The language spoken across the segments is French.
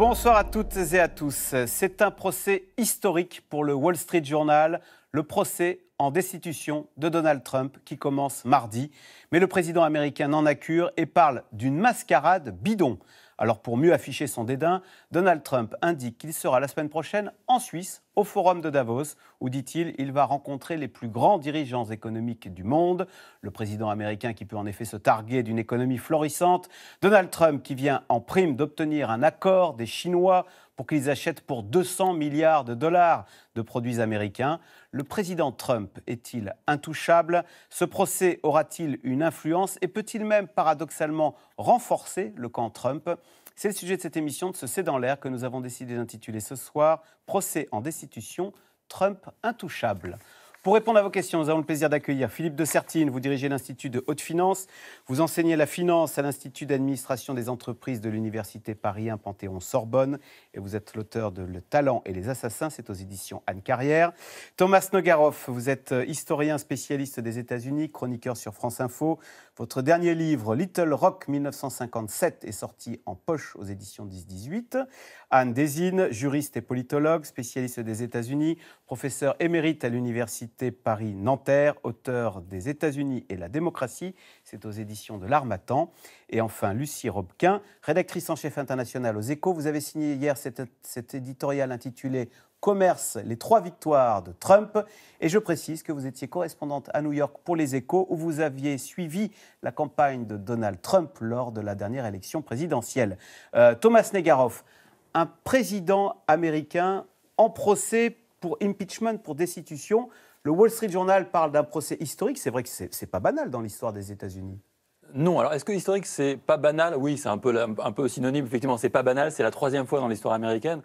Bonsoir à toutes et à tous. C'est un procès historique pour le Wall Street Journal, le procès en destitution de Donald Trump qui commence mardi. Mais le président américain n'en a cure et parle d'une mascarade bidon. Alors pour mieux afficher son dédain, Donald Trump indique qu'il sera la semaine prochaine en Suisse, au Forum de Davos, où, dit-il, il va rencontrer les plus grands dirigeants économiques du monde. Le président américain qui peut en effet se targuer d'une économie florissante. Donald Trump qui vient en prime d'obtenir un accord des Chinois pour qu'ils achètent pour 200 milliards de dollars de produits américains. Le président Trump est-il intouchable Ce procès aura-t-il une influence et peut-il même paradoxalement renforcer le camp Trump C'est le sujet de cette émission de ce C'est dans l'air que nous avons décidé d'intituler ce soir Procès en destitution, Trump intouchable. Pour répondre à vos questions, nous avons le plaisir d'accueillir Philippe de Sertine. Vous dirigez l'Institut de Haute Finance. Vous enseignez la finance à l'Institut d'administration des entreprises de l'Université Paris 1 Panthéon-Sorbonne. Et vous êtes l'auteur de Le talent et les assassins. C'est aux éditions Anne Carrière. Thomas Nogaroff, vous êtes historien spécialiste des États-Unis, chroniqueur sur France Info. Votre dernier livre, Little Rock 1957, est sorti en poche aux éditions 10-18. Anne Désine, juriste et politologue, spécialiste des États-Unis, professeur émérite à l'Université Paris-Nanterre, auteur des États-Unis et la démocratie, c'est aux éditions de l'Armatan. Et enfin, Lucie Robquin, rédactrice en chef internationale aux Échos. Vous avez signé hier cet, éditorial intitulé Commerce, les trois victoires de Trump. Et je précise que vous étiez correspondante à New York pour les échos, où vous aviez suivi la campagne de Donald Trump lors de la dernière élection présidentielle. Euh, Thomas Negaroff, un président américain en procès pour impeachment, pour destitution. Le Wall Street Journal parle d'un procès historique. C'est vrai que c'est pas banal dans l'histoire des États-Unis. Non, alors est-ce que historique c'est pas banal Oui, c'est un peu, synonyme, effectivement, c'est pas banal, c'est la troisième fois dans l'histoire américaine.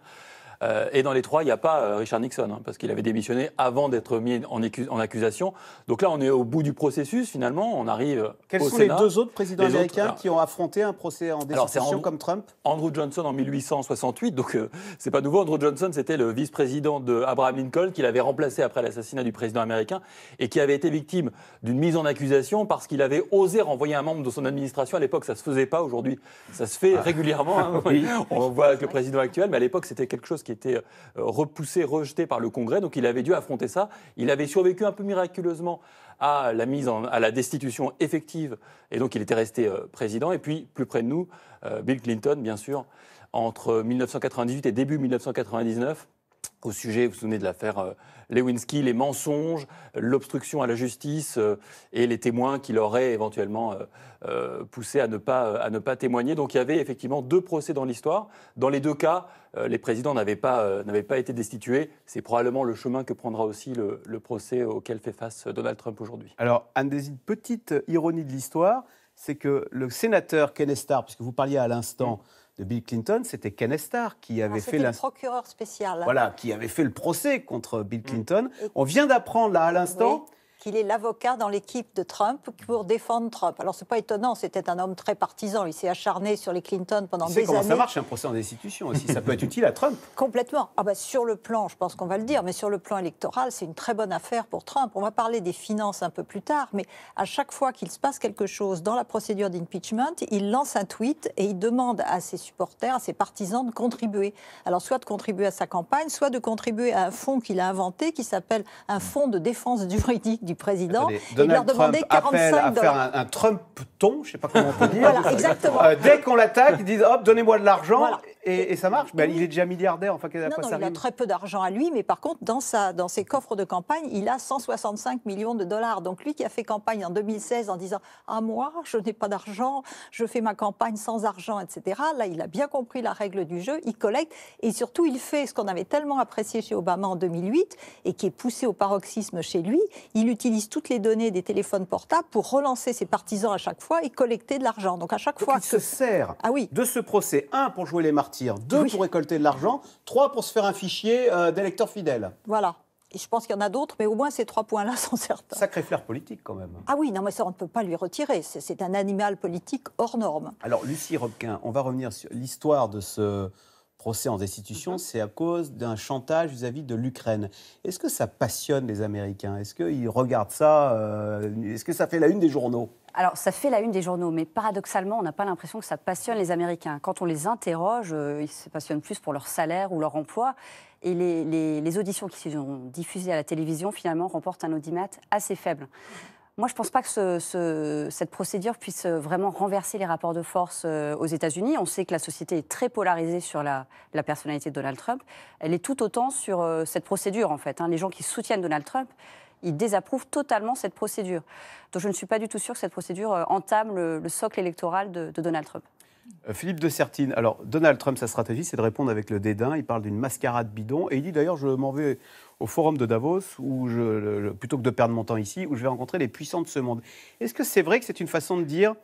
Euh, et dans les trois, il n'y a pas euh, Richard Nixon, hein, parce qu'il avait démissionné avant d'être mis en, en, accusation. Donc là, on est au bout du processus, finalement. On arrive. Euh, Quels sont les deux autres présidents américains qui ont affronté un procès en décision comme Trump Andrew Johnson en 1868, donc ce c'est pas nouveau. Andrew Johnson, c'était le vice-président d'Abraham Lincoln, qu'il avait remplacé après l'assassinat du président américain, et qui avait été victime d'une mise en accusation parce qu'il avait osé renvoyer un membre de son administration. À l'époque, ça se faisait pas. Aujourd'hui, ça se fait ah. régulièrement. Hein, On voit avec le président actuel, mais à l'époque, c'était quelque chose qui été euh, repoussé, rejeté par le Congrès. Donc il avait dû affronter ça. Il avait survécu un peu miraculeusement à la mise à la destitution effective. Et donc il était resté euh, président. Et puis plus près de nous, euh, Bill Clinton, bien sûr, entre 1998 et début 1999 au sujet, vous vous souvenez de l'affaire euh, Lewinsky, les mensonges, l'obstruction à la justice euh, et les témoins qui l'auraient éventuellement euh, poussé à ne, pas, à ne pas témoigner. Donc il y avait effectivement deux procès dans l'histoire. Dans les deux cas, les présidents n'avaient pas, pas été destitués. C'est probablement le chemin que prendra aussi le, procès auquel fait face Donald Trump aujourd'hui. Alors, une petite ironie de l'histoire, c'est que le sénateur Ken Starr, puisque vous parliez à l'instant... Mm de Bill Clinton, c'était Ken Starr qui ah, avait fait le procureur spécial. Voilà, qui avait fait le procès contre Bill mm. Clinton. On vient d'apprendre là à l'instant il est l'avocat dans l'équipe de Trump pour défendre Trump. Alors, c'est pas étonnant, c'était un homme très partisan. Il s'est acharné sur les Clinton pendant des comment ça marche un procès en destitution aussi Ça peut être utile à Trump. Complètement. Ah bah, sur le plan, je pense qu'on va le dire, mais sur le plan électoral, c'est une très bonne affaire pour Trump. On va parler des finances un peu plus tard, mais à chaque fois qu'il se passe quelque chose dans la procédure d'impeachment, il lance un tweet et il demande à ses supporters, à ses partisans de contribuer. Alors, soit de contribuer à sa campagne, soit de contribuer à un fonds qu'il a inventé qui s'appelle un fonds de défense juridique du président il leur demandait Trump 45 à faire un, Trump-ton, je ne sais pas comment on peut dire. voilà, exactement. Euh, dès qu'on l'attaque, ils disent hop, donnez-moi de l'argent et, ça marche. Ben, il est déjà milliardaire, enfin, non, il a très peu d'argent à lui, mais par contre, dans, sa, dans ses coffres de campagne, il a 165 millions de dollars. Donc lui qui a fait campagne en 2016 en disant à ah, moi, je n'ai pas d'argent, je fais ma campagne sans argent, etc. Là, il a bien compris la règle du jeu, il collecte et surtout, il fait ce qu'on avait tellement apprécié chez Obama en 2008 et qui est poussé au paroxysme chez lui. Il utilise utilise toutes les données des téléphones portables pour relancer ses partisans à chaque fois et collecter de l'argent. Donc à chaque fois. Il se sert ah, oui. de ce procès, un, pour jouer les martyrs, deux, pour récolter de l'argent, trois, pour se faire un fichier euh, d'électeurs fidèles. Voilà. Et je pense qu'il y en a d'autres, mais au moins ces trois points-là sont certains. Sacré flair politique quand même. Ah oui, non, mais ça on ne peut pas lui retirer. C'est un animal politique hors norme. Alors Lucie Robquin, on va revenir sur l'histoire de ce procès en destitution, mhm. c'est à cause d'un chantage vis-à-vis de l'Ukraine. Est-ce que ça passionne les Américains Est-ce qu'ils regardent ça euh, Est-ce que ça fait la une des journaux alors, ça fait la une des journaux, mais paradoxalement, on n'a pas l'impression que ça passionne les Américains. Quand on les interroge, euh, ils se passionnent plus pour leur salaire ou leur emploi. Et les, les auditions qui sont diffusées à la télévision, finalement, remportent un audimat assez faible. Moi, je ne pense pas que cette procédure puisse euh, vraiment renverser les rapports de force euh, aux États-Unis. On sait que la société est très polarisée sur la, personnalité de Donald Trump. Elle est tout autant sur euh, cette procédure, en fait. Hein. Les gens qui soutiennent Donald Trump, ils désapprouvent totalement cette procédure. Donc, je ne suis pas du tout sûre que cette procédure entame le, socle électoral de Donald Trump. Euh, Philippe de Sertine, alors Donald Trump, sa stratégie, c'est de répondre avec le dédain. Il parle d'une mascarade bidon. Et il dit d'ailleurs, je m'en vais au forum de Davos, où plutôt que de perdre mon temps ici, où je vais rencontrer les puissants de ce monde. Est-ce que c'est vrai que c'est une façon de dire,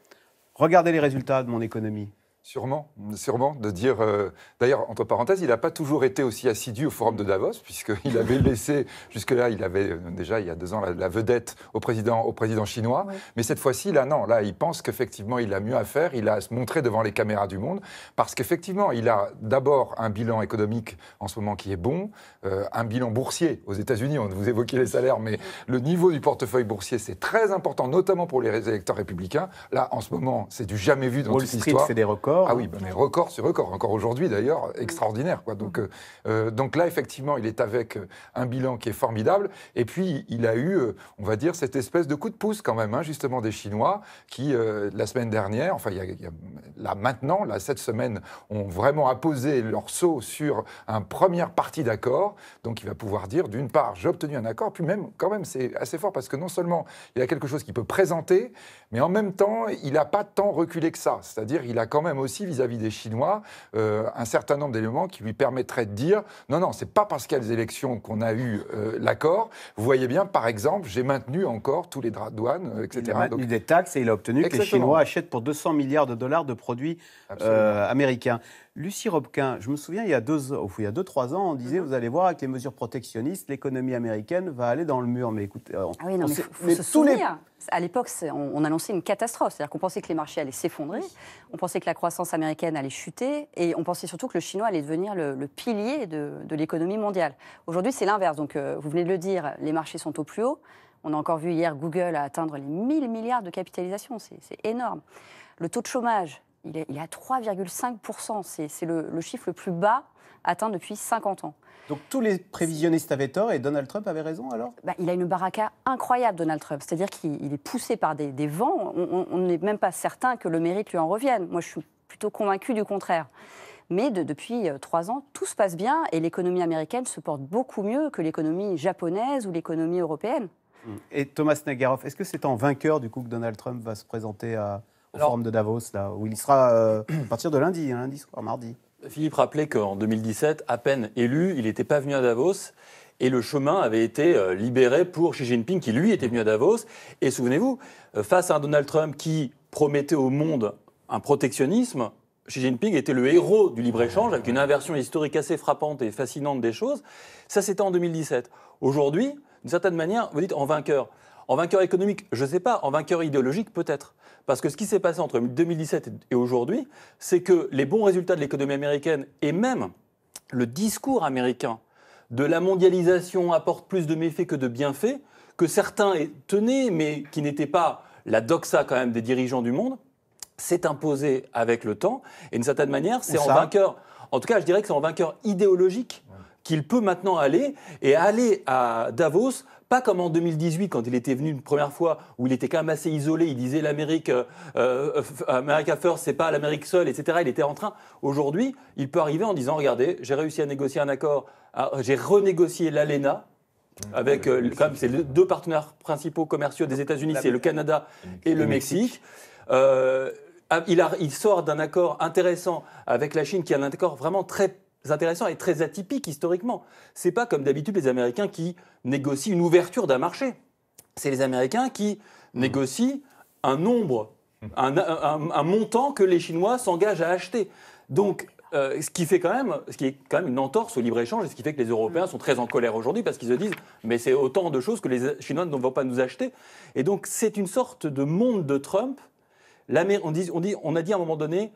regardez les résultats de mon économie Sûrement, sûrement, de dire. Euh, d'ailleurs, entre parenthèses, il n'a pas toujours été aussi assidu au Forum de Davos, puisqu'il avait laissé, jusque-là, il avait euh, déjà, il y a deux ans, la, vedette au président, au président chinois. Mais cette fois-ci, là, non, là, il pense qu'effectivement, il a mieux à faire, il a à se montrer devant les caméras du monde, parce qu'effectivement, il a d'abord un bilan économique en ce moment qui est bon, euh, un bilan boursier aux États-Unis, on vous évoquait les salaires, mais le niveau du portefeuille boursier, c'est très important, notamment pour les électeurs républicains. Là, en ce moment, c'est du jamais vu dans Wall toute l'histoire. c'est des records. Ah oui, ben, mais record sur record, encore aujourd'hui d'ailleurs, extraordinaire. Quoi. Donc, mm. euh, euh, donc là, effectivement, il est avec euh, un bilan qui est formidable. Et puis, il a eu, on va dire, cette espèce de coup de pouce quand même, hein, justement, des Chinois qui, la semaine dernière, enfin, il y a, là maintenant, là, cette semaine, ont vraiment apposé leur saut sur un premier parti d'accord. Donc, il va pouvoir dire, d'une part, j'ai obtenu un accord, puis même, quand même, c'est assez fort parce que non seulement il y a quelque chose qui peut présenter, mais en même temps, il n'a pas tant reculé que ça. C'est-à-dire, il a quand même aussi, vis-à-vis des Chinois, euh, un certain nombre d'éléments qui lui permettraient de dire non, non, c'est pas parce quelles y a des élections qu'on a eu euh, l'accord. Vous voyez bien, par exemple, j'ai maintenu encore tous les droits de douane, euh, etc. Il a maintenu des taxes et il a obtenu que les Chinois achètent pour 200 milliards de dollars de produits américains. Lucie Robquin, je me souviens, il y a deux, ou il y deux, trois ans, on disait, mhm. vous allez voir, avec les mesures protectionnistes, l'économie américaine va aller dans le mur. Mais écoutez, euh, ah faut, se souvenir, À l'époque, on, a lancé une catastrophe. C'est-à-dire qu'on pensait que les marchés allaient s'effondrer, on pensait que la croissance américaine allait chuter, et on pensait surtout que le chinois allait devenir le, pilier de, l'économie mondiale. Aujourd'hui, c'est l'inverse. Donc, euh, vous venez de le dire, les marchés sont au plus haut. On a encore vu hier Google atteindre les 1000 milliards de capitalisation, c'est énorme. Le taux de chômage il est, à 3,5%. C'est le, chiffre le plus bas atteint depuis 50 ans. Donc tous les prévisionnistes avaient tort et Donald Trump avait raison alors bah, Il a une baraka incroyable, Donald Trump. C'est-à-dire qu'il est poussé par des, vents. On n'est même pas certain que le mérite lui en revienne. Moi, je suis plutôt convaincu du contraire. Mais depuis euh, trois ans, tout se passe bien et l'économie américaine se porte beaucoup mieux que l'économie japonaise ou l'économie européenne. Et Thomas Nagaroff, est-ce que c'est en vainqueur du coup que Donald Trump va se présenter à, en forme de Davos, là, où il sera euh, à partir de lundi, hein, lundi soir, mardi. Philippe rappelait qu'en 2017, à peine élu, il n'était pas venu à Davos et le chemin avait été euh, libéré pour Xi Jinping, qui lui était venu à Davos. Et souvenez-vous, euh, face à un Donald Trump qui promettait au monde un protectionnisme, Xi Jinping était le héros du libre-échange, avec une inversion historique assez frappante et fascinante des choses. Ça, c'était en 2017. Aujourd'hui, d'une certaine manière, vous dites en vainqueur. En vainqueur économique, je ne sais pas. En vainqueur idéologique, peut-être. Parce que ce qui s'est passé entre 2017 et aujourd'hui, c'est que les bons résultats de l'économie américaine et même le discours américain de la mondialisation apporte plus de méfaits que de bienfaits, que certains tenaient, mais qui n'était pas la doxa quand même des dirigeants du monde, s'est imposé avec le temps. Et d'une certaine manière, c'est en vainqueur, en tout cas je dirais que c'est en vainqueur idéologique qu'il peut maintenant aller et aller à Davos pas comme en 2018, quand il était venu une première fois, où il était quand même assez isolé, il disait l'Amérique, euh, euh, America First, c'est pas l'Amérique seule, etc. Il était en train. Aujourd'hui, il peut arriver en disant, regardez, j'ai réussi à négocier un accord, j'ai renégocié l'ALENA, avec comme euh, deux partenaires principaux commerciaux des États-Unis, c'est le Canada et le Mexique. Ah, il, a, il, sort d'un accord intéressant avec la Chine, qui est un accord vraiment très intéressant et très atypique historiquement. Ce n'est pas comme d'habitude les Américains qui négocient une ouverture d'un marché. C'est les Américains qui négocient un nombre, mmh. un, montant que les Chinois s'engagent à acheter. Donc, euh, ce qui fait quand même, ce qui est quand même une entorse au libre échange, et ce qui fait que les Européens mmh. sont très en colère aujourd'hui parce qu'ils se disent, mais c'est autant de choses que les Chinois ne vont pas nous acheter. Et donc, c'est une sorte de monde de Trump. on, on a dit à un moment donné,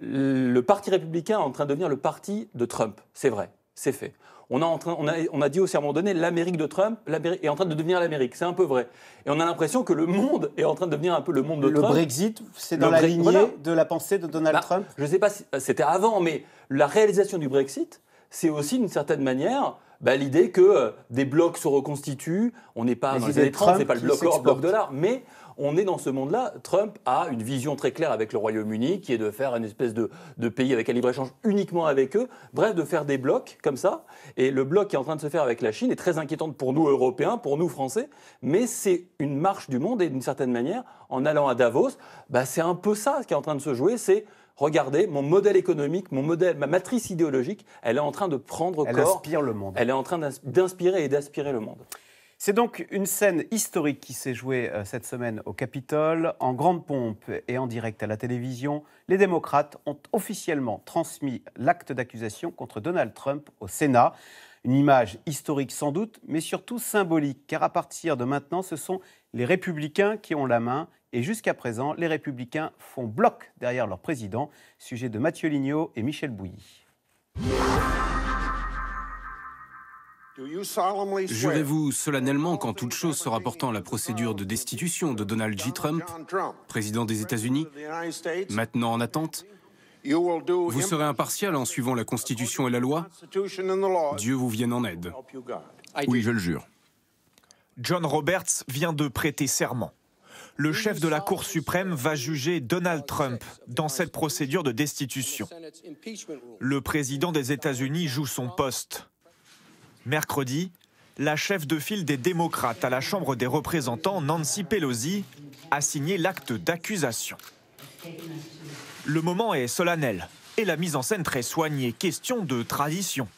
le parti républicain est en train de devenir le parti de Trump. C'est vrai, c'est fait. On a, en train, on, on a, dit au serment donné, l'Amérique de Trump est en train de devenir l'Amérique. C'est un peu vrai. Et on a l'impression que le monde est en train de devenir un peu le monde de Trump. Le Brexit, c'est dans la lignée de la pensée de Donald bah, Trump Je ne sais pas si c'était avant, mais la réalisation du Brexit, c'est aussi d'une certaine manière bah, l'idée que euh, des blocs se reconstituent. On n'est pas dans les années 30, ce pas le bloc or, bloc dollar, mais on est dans ce monde-là. Trump a une vision très claire avec le Royaume-Uni qui est de faire une espèce de, pays avec un libre-échange uniquement avec eux. Bref, de faire des blocs comme ça. Et le bloc qui est en train de se faire avec la Chine est très inquiétant pour nous, Européens, pour nous, Français. Mais c'est une marche du monde et d'une certaine manière, en allant à Davos, bah, c'est un peu ça qui est en train de se jouer. C'est regardez, mon modèle économique, mon modèle, ma matrice idéologique, elle est en train de prendre corps. Elle aspire le monde. Elle est en train d'inspirer et d'aspirer le monde. C'est donc une scène historique qui s'est jouée euh, cette semaine au Capitole. En grande pompe et en direct à la télévision, les démocrates ont officiellement transmis l'acte d'accusation contre Donald Trump au Sénat. Une image historique sans doute, mais surtout symbolique, car à partir de maintenant, ce sont les républicains qui ont la main. Et jusqu'à présent, les républicains font bloc derrière leur président. Sujet de Mathieu Lignot et Michel Bouilly. Jurez-vous solennellement qu'en toute chose se rapportant à la procédure de destitution de Donald J. Trump, président des États-Unis, maintenant en attente, vous serez impartial en suivant la Constitution et la loi Dieu vous vienne en aide. Oui, je le jure. John Roberts vient de prêter serment. Le chef de la Cour suprême va juger Donald Trump dans cette procédure de destitution. Le président des États-Unis joue son poste. Mercredi, la chef de file des démocrates à la Chambre des représentants, Nancy Pelosi, a signé l'acte d'accusation. Le moment est solennel et la mise en scène très soignée, question de tradition.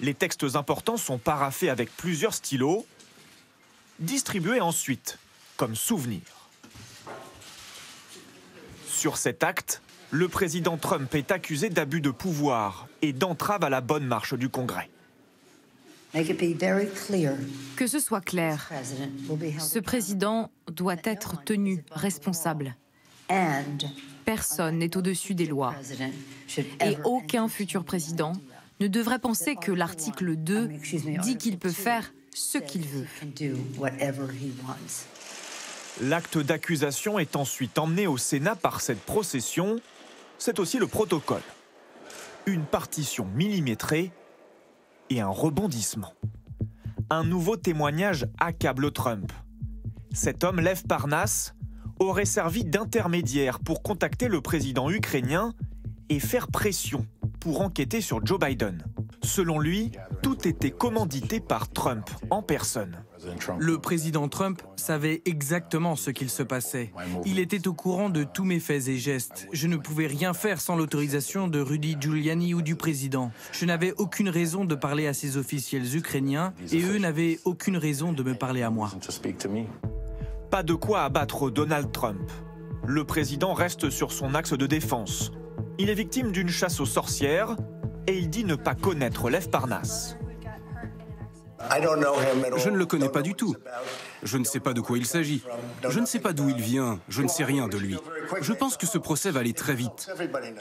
Les textes importants sont paraffés avec plusieurs stylos, distribués ensuite comme souvenir. Sur cet acte, le président Trump est accusé d'abus de pouvoir et d'entrave à la bonne marche du Congrès. Que ce soit clair, ce président doit être tenu responsable. Personne n'est au-dessus des lois. Et aucun futur président ne devrait penser que l'article 2 um, dit qu'il peut faire ce qu'il veut. L'acte d'accusation est ensuite emmené au Sénat par cette procession. C'est aussi le protocole. Une partition millimétrée et un rebondissement. Un nouveau témoignage accable Trump. Cet homme, Lev Parnas, aurait servi d'intermédiaire pour contacter le président ukrainien et faire pression pour enquêter sur Joe Biden. Selon lui, tout était commandité par Trump en personne. Le président Trump savait exactement ce qu'il se passait. Il était au courant de tous mes faits et gestes. Je ne pouvais rien faire sans l'autorisation de Rudy Giuliani ou du président. Je n'avais aucune raison de parler à ces officiels ukrainiens et eux n'avaient aucune raison de me parler à moi. Pas de quoi abattre Donald Trump. Le président reste sur son axe de défense. Il est victime d'une chasse aux sorcières et il dit ne pas connaître Parnasse. Je ne le connais pas du tout. Je ne sais pas de quoi il s'agit. Je ne sais pas d'où il vient. Je ne sais rien de lui. Je pense que ce procès va aller très vite.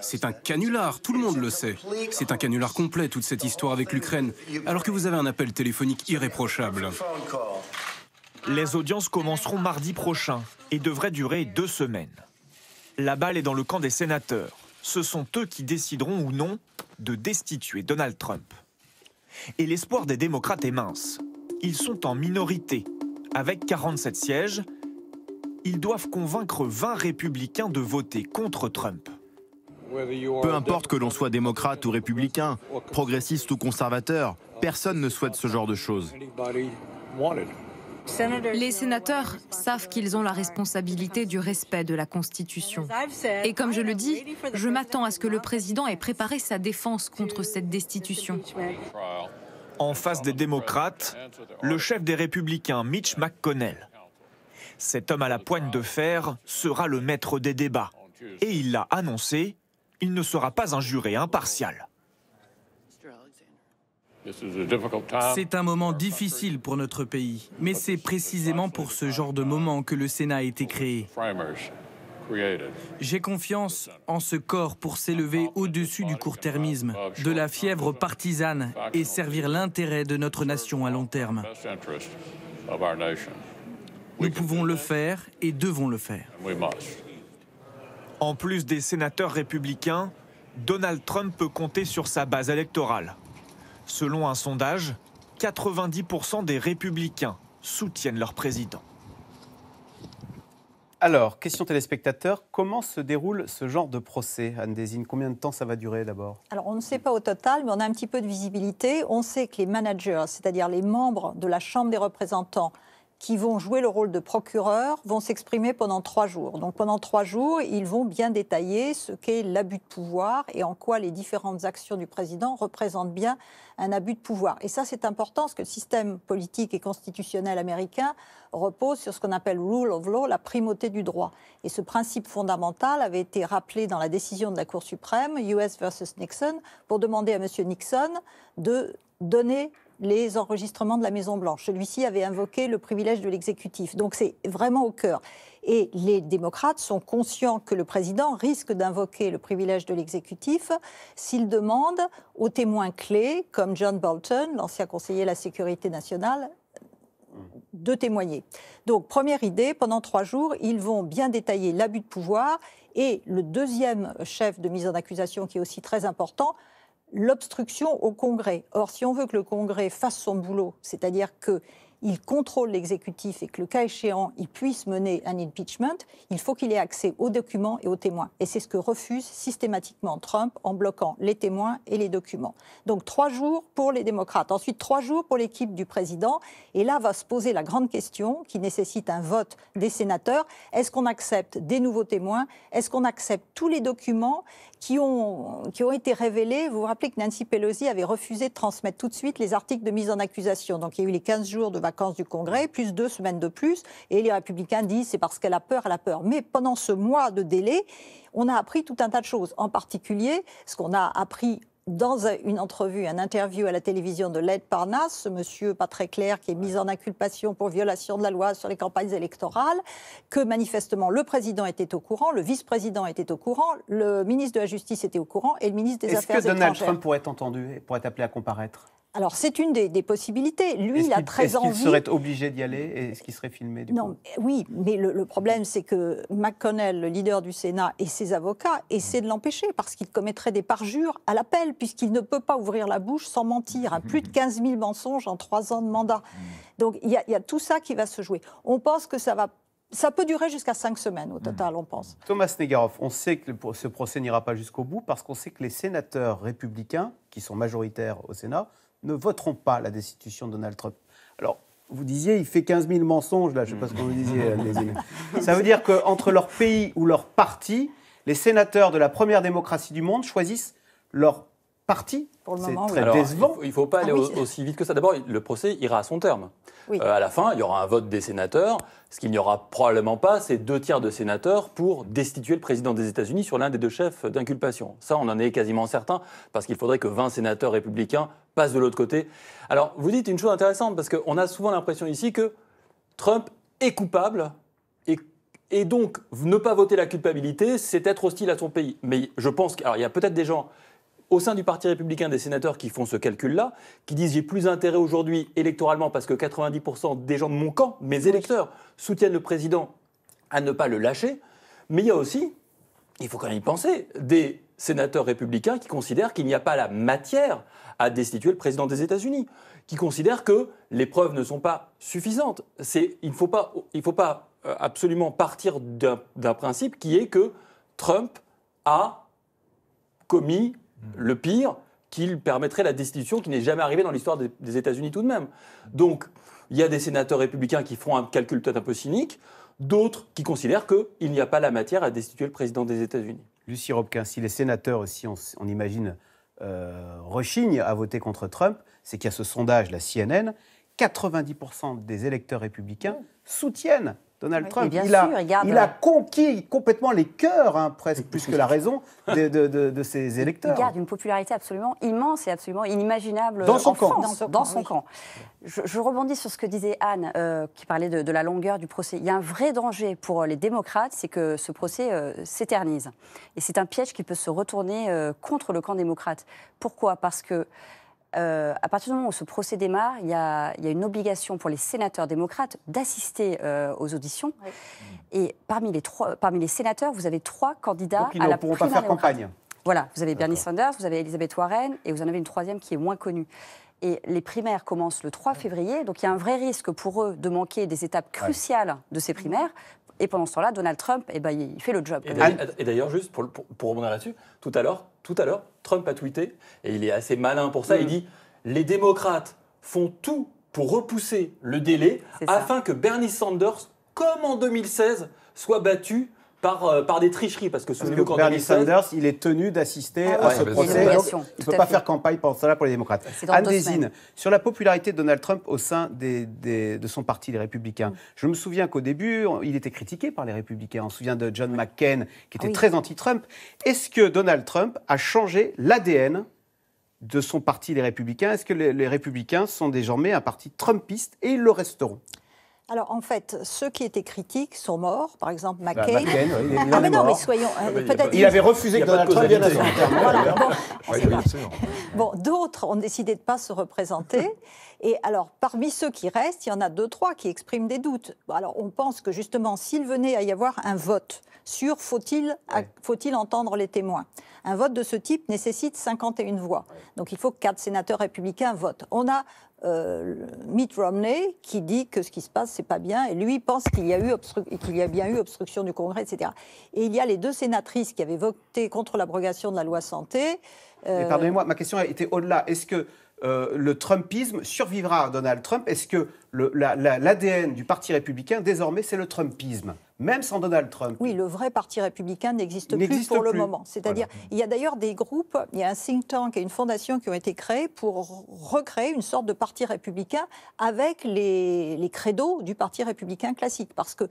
C'est un canular, tout le monde le sait. C'est un canular complet, toute cette histoire avec l'Ukraine, alors que vous avez un appel téléphonique irréprochable. Les audiences commenceront mardi prochain et devraient durer deux semaines. La balle est dans le camp des sénateurs. Ce sont eux qui décideront ou non de destituer Donald Trump et l'espoir des démocrates est mince. Ils sont en minorité. Avec 47 sièges, ils doivent convaincre 20 républicains de voter contre Trump. Peu importe que l'on soit démocrate ou républicain, progressiste ou conservateur, personne ne souhaite ce genre de choses. Les sénateurs savent qu'ils ont la responsabilité du respect de la Constitution. Et comme je le dis, je m'attends à ce que le président ait préparé sa défense contre cette destitution en face des démocrates, le chef des républicains Mitch McConnell. Cet homme à la poigne de fer sera le maître des débats. Et il l'a annoncé, il ne sera pas un juré impartial. C'est un moment difficile pour notre pays, mais c'est précisément pour ce genre de moment que le Sénat a été créé. J'ai confiance en ce corps pour s'élever au-dessus du court-termisme, de la fièvre partisane et servir l'intérêt de notre nation à long terme. Nous pouvons le faire et devons le faire. En plus des sénateurs républicains, Donald Trump peut compter sur sa base électorale. Selon un sondage, 90% des républicains soutiennent leur président. Alors, question téléspectateur, comment se déroule ce genre de procès, Anne Désine Combien de temps ça va durer d'abord Alors, on ne sait pas au total, mais on a un petit peu de visibilité. On sait que les managers, c'est-à-dire les membres de la Chambre des représentants, qui vont jouer le rôle de procureur vont s'exprimer pendant trois jours. Donc pendant trois jours, ils vont bien détailler ce qu'est l'abus de pouvoir et en quoi les différentes actions du président représentent bien un abus de pouvoir. Et ça, c'est important parce que le système politique et constitutionnel américain repose sur ce qu'on appelle rule of law, la primauté du droit. Et ce principe fondamental avait été rappelé dans la décision de la Cour suprême, US versus Nixon, pour demander à M. Nixon de donner les enregistrements de la Maison-Blanche. Celui-ci avait invoqué le privilège de l'exécutif. Donc c'est vraiment au cœur. Et les démocrates sont conscients que le président risque d'invoquer le privilège de l'exécutif s'il demande aux témoins clés, comme John Bolton, l'ancien conseiller à la sécurité nationale, de témoigner. Donc, première idée, pendant trois jours, ils vont bien détailler l'abus de pouvoir et le deuxième chef de mise en accusation qui est aussi très important, l'obstruction au Congrès. Or, si on veut que le Congrès fasse son boulot, c'est-à-dire que il contrôle l'exécutif et que le cas échéant, il puisse mener un impeachment, il faut qu'il ait accès aux documents et aux témoins. Et c'est ce que refuse systématiquement Trump en bloquant les témoins et les documents. Donc trois jours pour les démocrates, ensuite trois jours pour l'équipe du président. Et là va se poser la grande question qui nécessite un vote des sénateurs. Est-ce qu'on accepte des nouveaux témoins Est-ce qu'on accepte tous les documents qui ont, qui ont été révélés Vous vous rappelez que Nancy Pelosi avait refusé de transmettre tout de suite les articles de mise en accusation. Donc il y a eu les 15 jours de vacances du Congrès, plus deux semaines de plus. Et les républicains disent c'est parce qu'elle a peur, elle a peur. Mais pendant ce mois de délai, on a appris tout un tas de choses. En particulier, ce qu'on a appris dans une entrevue, un interview à la télévision de l'aide Parnasse, ce monsieur pas très clair qui est mis en inculpation pour violation de la loi sur les campagnes électorales, que manifestement le président était au courant, le vice-président était au courant, le ministre de la Justice était au courant et le ministre des Affaires étrangères. Est-ce que Donald Trump pourrait être entendu et pourrait être appelé à comparaître alors c'est une des, possibilités. Lui, il a très envie. Est-ce qu'il serait obligé d'y aller et ce qui serait filmé du Non, oui, mais le, problème c'est que McConnell, le leader du Sénat, et ses avocats essaient de l'empêcher parce qu'il commettrait des parjures à l'appel puisqu'il ne peut pas ouvrir la bouche sans mentir. à Plus de 15 000 mensonges en trois ans de mandat. Donc il y, a, tout ça qui va se jouer. On pense que ça va ça peut durer jusqu'à cinq semaines au total, on pense. Thomas Negaroff, on sait que ce procès n'ira pas jusqu'au bout parce qu'on sait que les sénateurs républicains, qui sont majoritaires au Sénat, ne voteront pas la destitution de Donald Trump. Alors, vous disiez, il fait 15 000 mensonges, là, je ne sais pas ce que vous disiez, Ça veut dire qu'entre leur pays ou leur parti, les sénateurs de la première démocratie du monde choisissent leur parti. Pour le moment, décevant. il ne faut, pas aller ah aussi vite que ça. D'abord, le procès ira à son terme. Euh, à la fin, il y aura un vote des sénateurs. Ce qu'il n'y aura probablement pas, c'est deux tiers de sénateurs pour destituer le président des États-Unis sur l'un des deux chefs d'inculpation. Ça, on en est quasiment certain, parce qu'il faudrait que 20 sénateurs républicains passent de l'autre côté. Alors, vous dites une chose intéressante, parce qu'on a souvent l'impression ici que Trump est coupable et et donc, ne pas voter la culpabilité, c'est être hostile à son pays. Mais je pense qu'il y a peut-être des gens au sein du Parti républicain des sénateurs qui font ce calcul-là, qui disent j'ai plus intérêt aujourd'hui électoralement parce que 90% des gens de mon camp, mes électeurs, soutiennent le président à ne pas le lâcher. Mais il y a aussi, il faut quand même y penser, des sénateurs républicains qui considèrent qu'il n'y a pas la matière à destituer le président des États-Unis, qui considèrent que les preuves ne sont pas suffisantes. il ne faut pas, euh, absolument partir d'un principe qui est que Trump a commis Mm. Le pire, qu'il permettrait la destitution qui n'est jamais arrivée dans l'histoire des, États-Unis tout de même. Donc, il y a des sénateurs républicains qui font un calcul peut-être un peu cynique, d'autres qui considèrent qu'il n'y a pas la matière à destituer le président des États-Unis. Lucie Robquin, si les sénateurs aussi, on, imagine, euh, rechignent à voter contre Trump, c'est qu'il y a ce sondage, la CNN, 90% des électeurs républicains mm. soutiennent Donald Trump. il, a, conquis complètement les cœurs, hein, presque plus que la raison, de, ses électeurs. Il garde une popularité absolument immense et absolument inimaginable dans son camp. dans, son camp. Je, rebondis sur ce que disait Anne, euh, qui parlait de, la longueur du procès. Il y a un vrai danger pour euh, les démocrates, c'est que ce procès euh, s'éternise. Et c'est un piège qui peut se retourner contre le camp démocrate. Pourquoi Parce que euh, à partir du moment où ce procès démarre, il y, a, une obligation pour les sénateurs démocrates d'assister euh, aux auditions. Et parmi les, trois, parmi les sénateurs, vous avez trois candidats Donc ils à la pourront pas faire campagne. Voilà, vous avez Bernie Sanders, vous avez Elisabeth Warren et vous en avez une troisième qui est moins connue. Et les primaires commencent le 3 février, donc il y a un vrai risque pour eux de manquer des étapes cruciales de ces primaires. Et pendant ce temps-là, Donald Trump, eh ben, il fait le job. Et d'ailleurs, juste pour, pour, pour rebondir là-dessus, tout à l'heure, tout à l'heure, Trump a tweeté, et il est assez malin pour ça, il mm. dit, les démocrates font tout pour repousser le délai afin que Bernie Sanders, comme en 2016, soit battu euh, par, des tricheries, parce que Bernie Sanders, il est tenu d'assister ah à ce procès. il ne peut pas faire campagne pour cela pour les démocrates. Anne sur la popularité de Donald Trump au sein de son parti, les Républicains. Je me souviens qu'au début, il était critiqué par les Républicains. On se souvient de John McCain, qui était ah très anti-Trump. Est-ce que Donald Trump a changé l'ADN de son parti, les Républicains Est-ce que les Républicains sont désormais un parti trumpiste et ils le resteront alors en fait, ceux qui étaient critiques sont morts, par exemple bah, McCain. il ah mais non, mais soyons euh, ah, Il, avait refusé que Donald Trump vienne à son bon, d'autres ont décidé de ne pas se représenter. Et alors, parmi ceux qui restent, il y en a deux, trois qui expriment des doutes. Alors, on pense que justement, s'il venait à y avoir un vote sur faut-il entendre les témoins, un vote de ce type nécessite 51 voix. Donc, il faut que quatre sénateurs républicains votent. On a euh, Mitt Romney qui dit que ce qui se passe, c'est pas bien, et lui pense qu'il y, a a bien eu obstruction du Congrès, etc. Et il y a les deux sénatrices qui avaient voté contre l'abrogation de la loi santé. Euh, pardonnez-moi, ma question a été au-delà. Est-ce que euh, le Trumpisme survivra à Donald Trump Est-ce que l'ADN du Parti républicain, désormais, c'est le Trumpisme même sans Donald Trump. Oui, le vrai parti républicain n'existe plus pour le moment. C'est-à-dire, il y a d'ailleurs des groupes, il y a un think tank et une fondation qui ont été créés pour recréer une sorte de parti républicain avec les, les credos du parti républicain classique. Parce que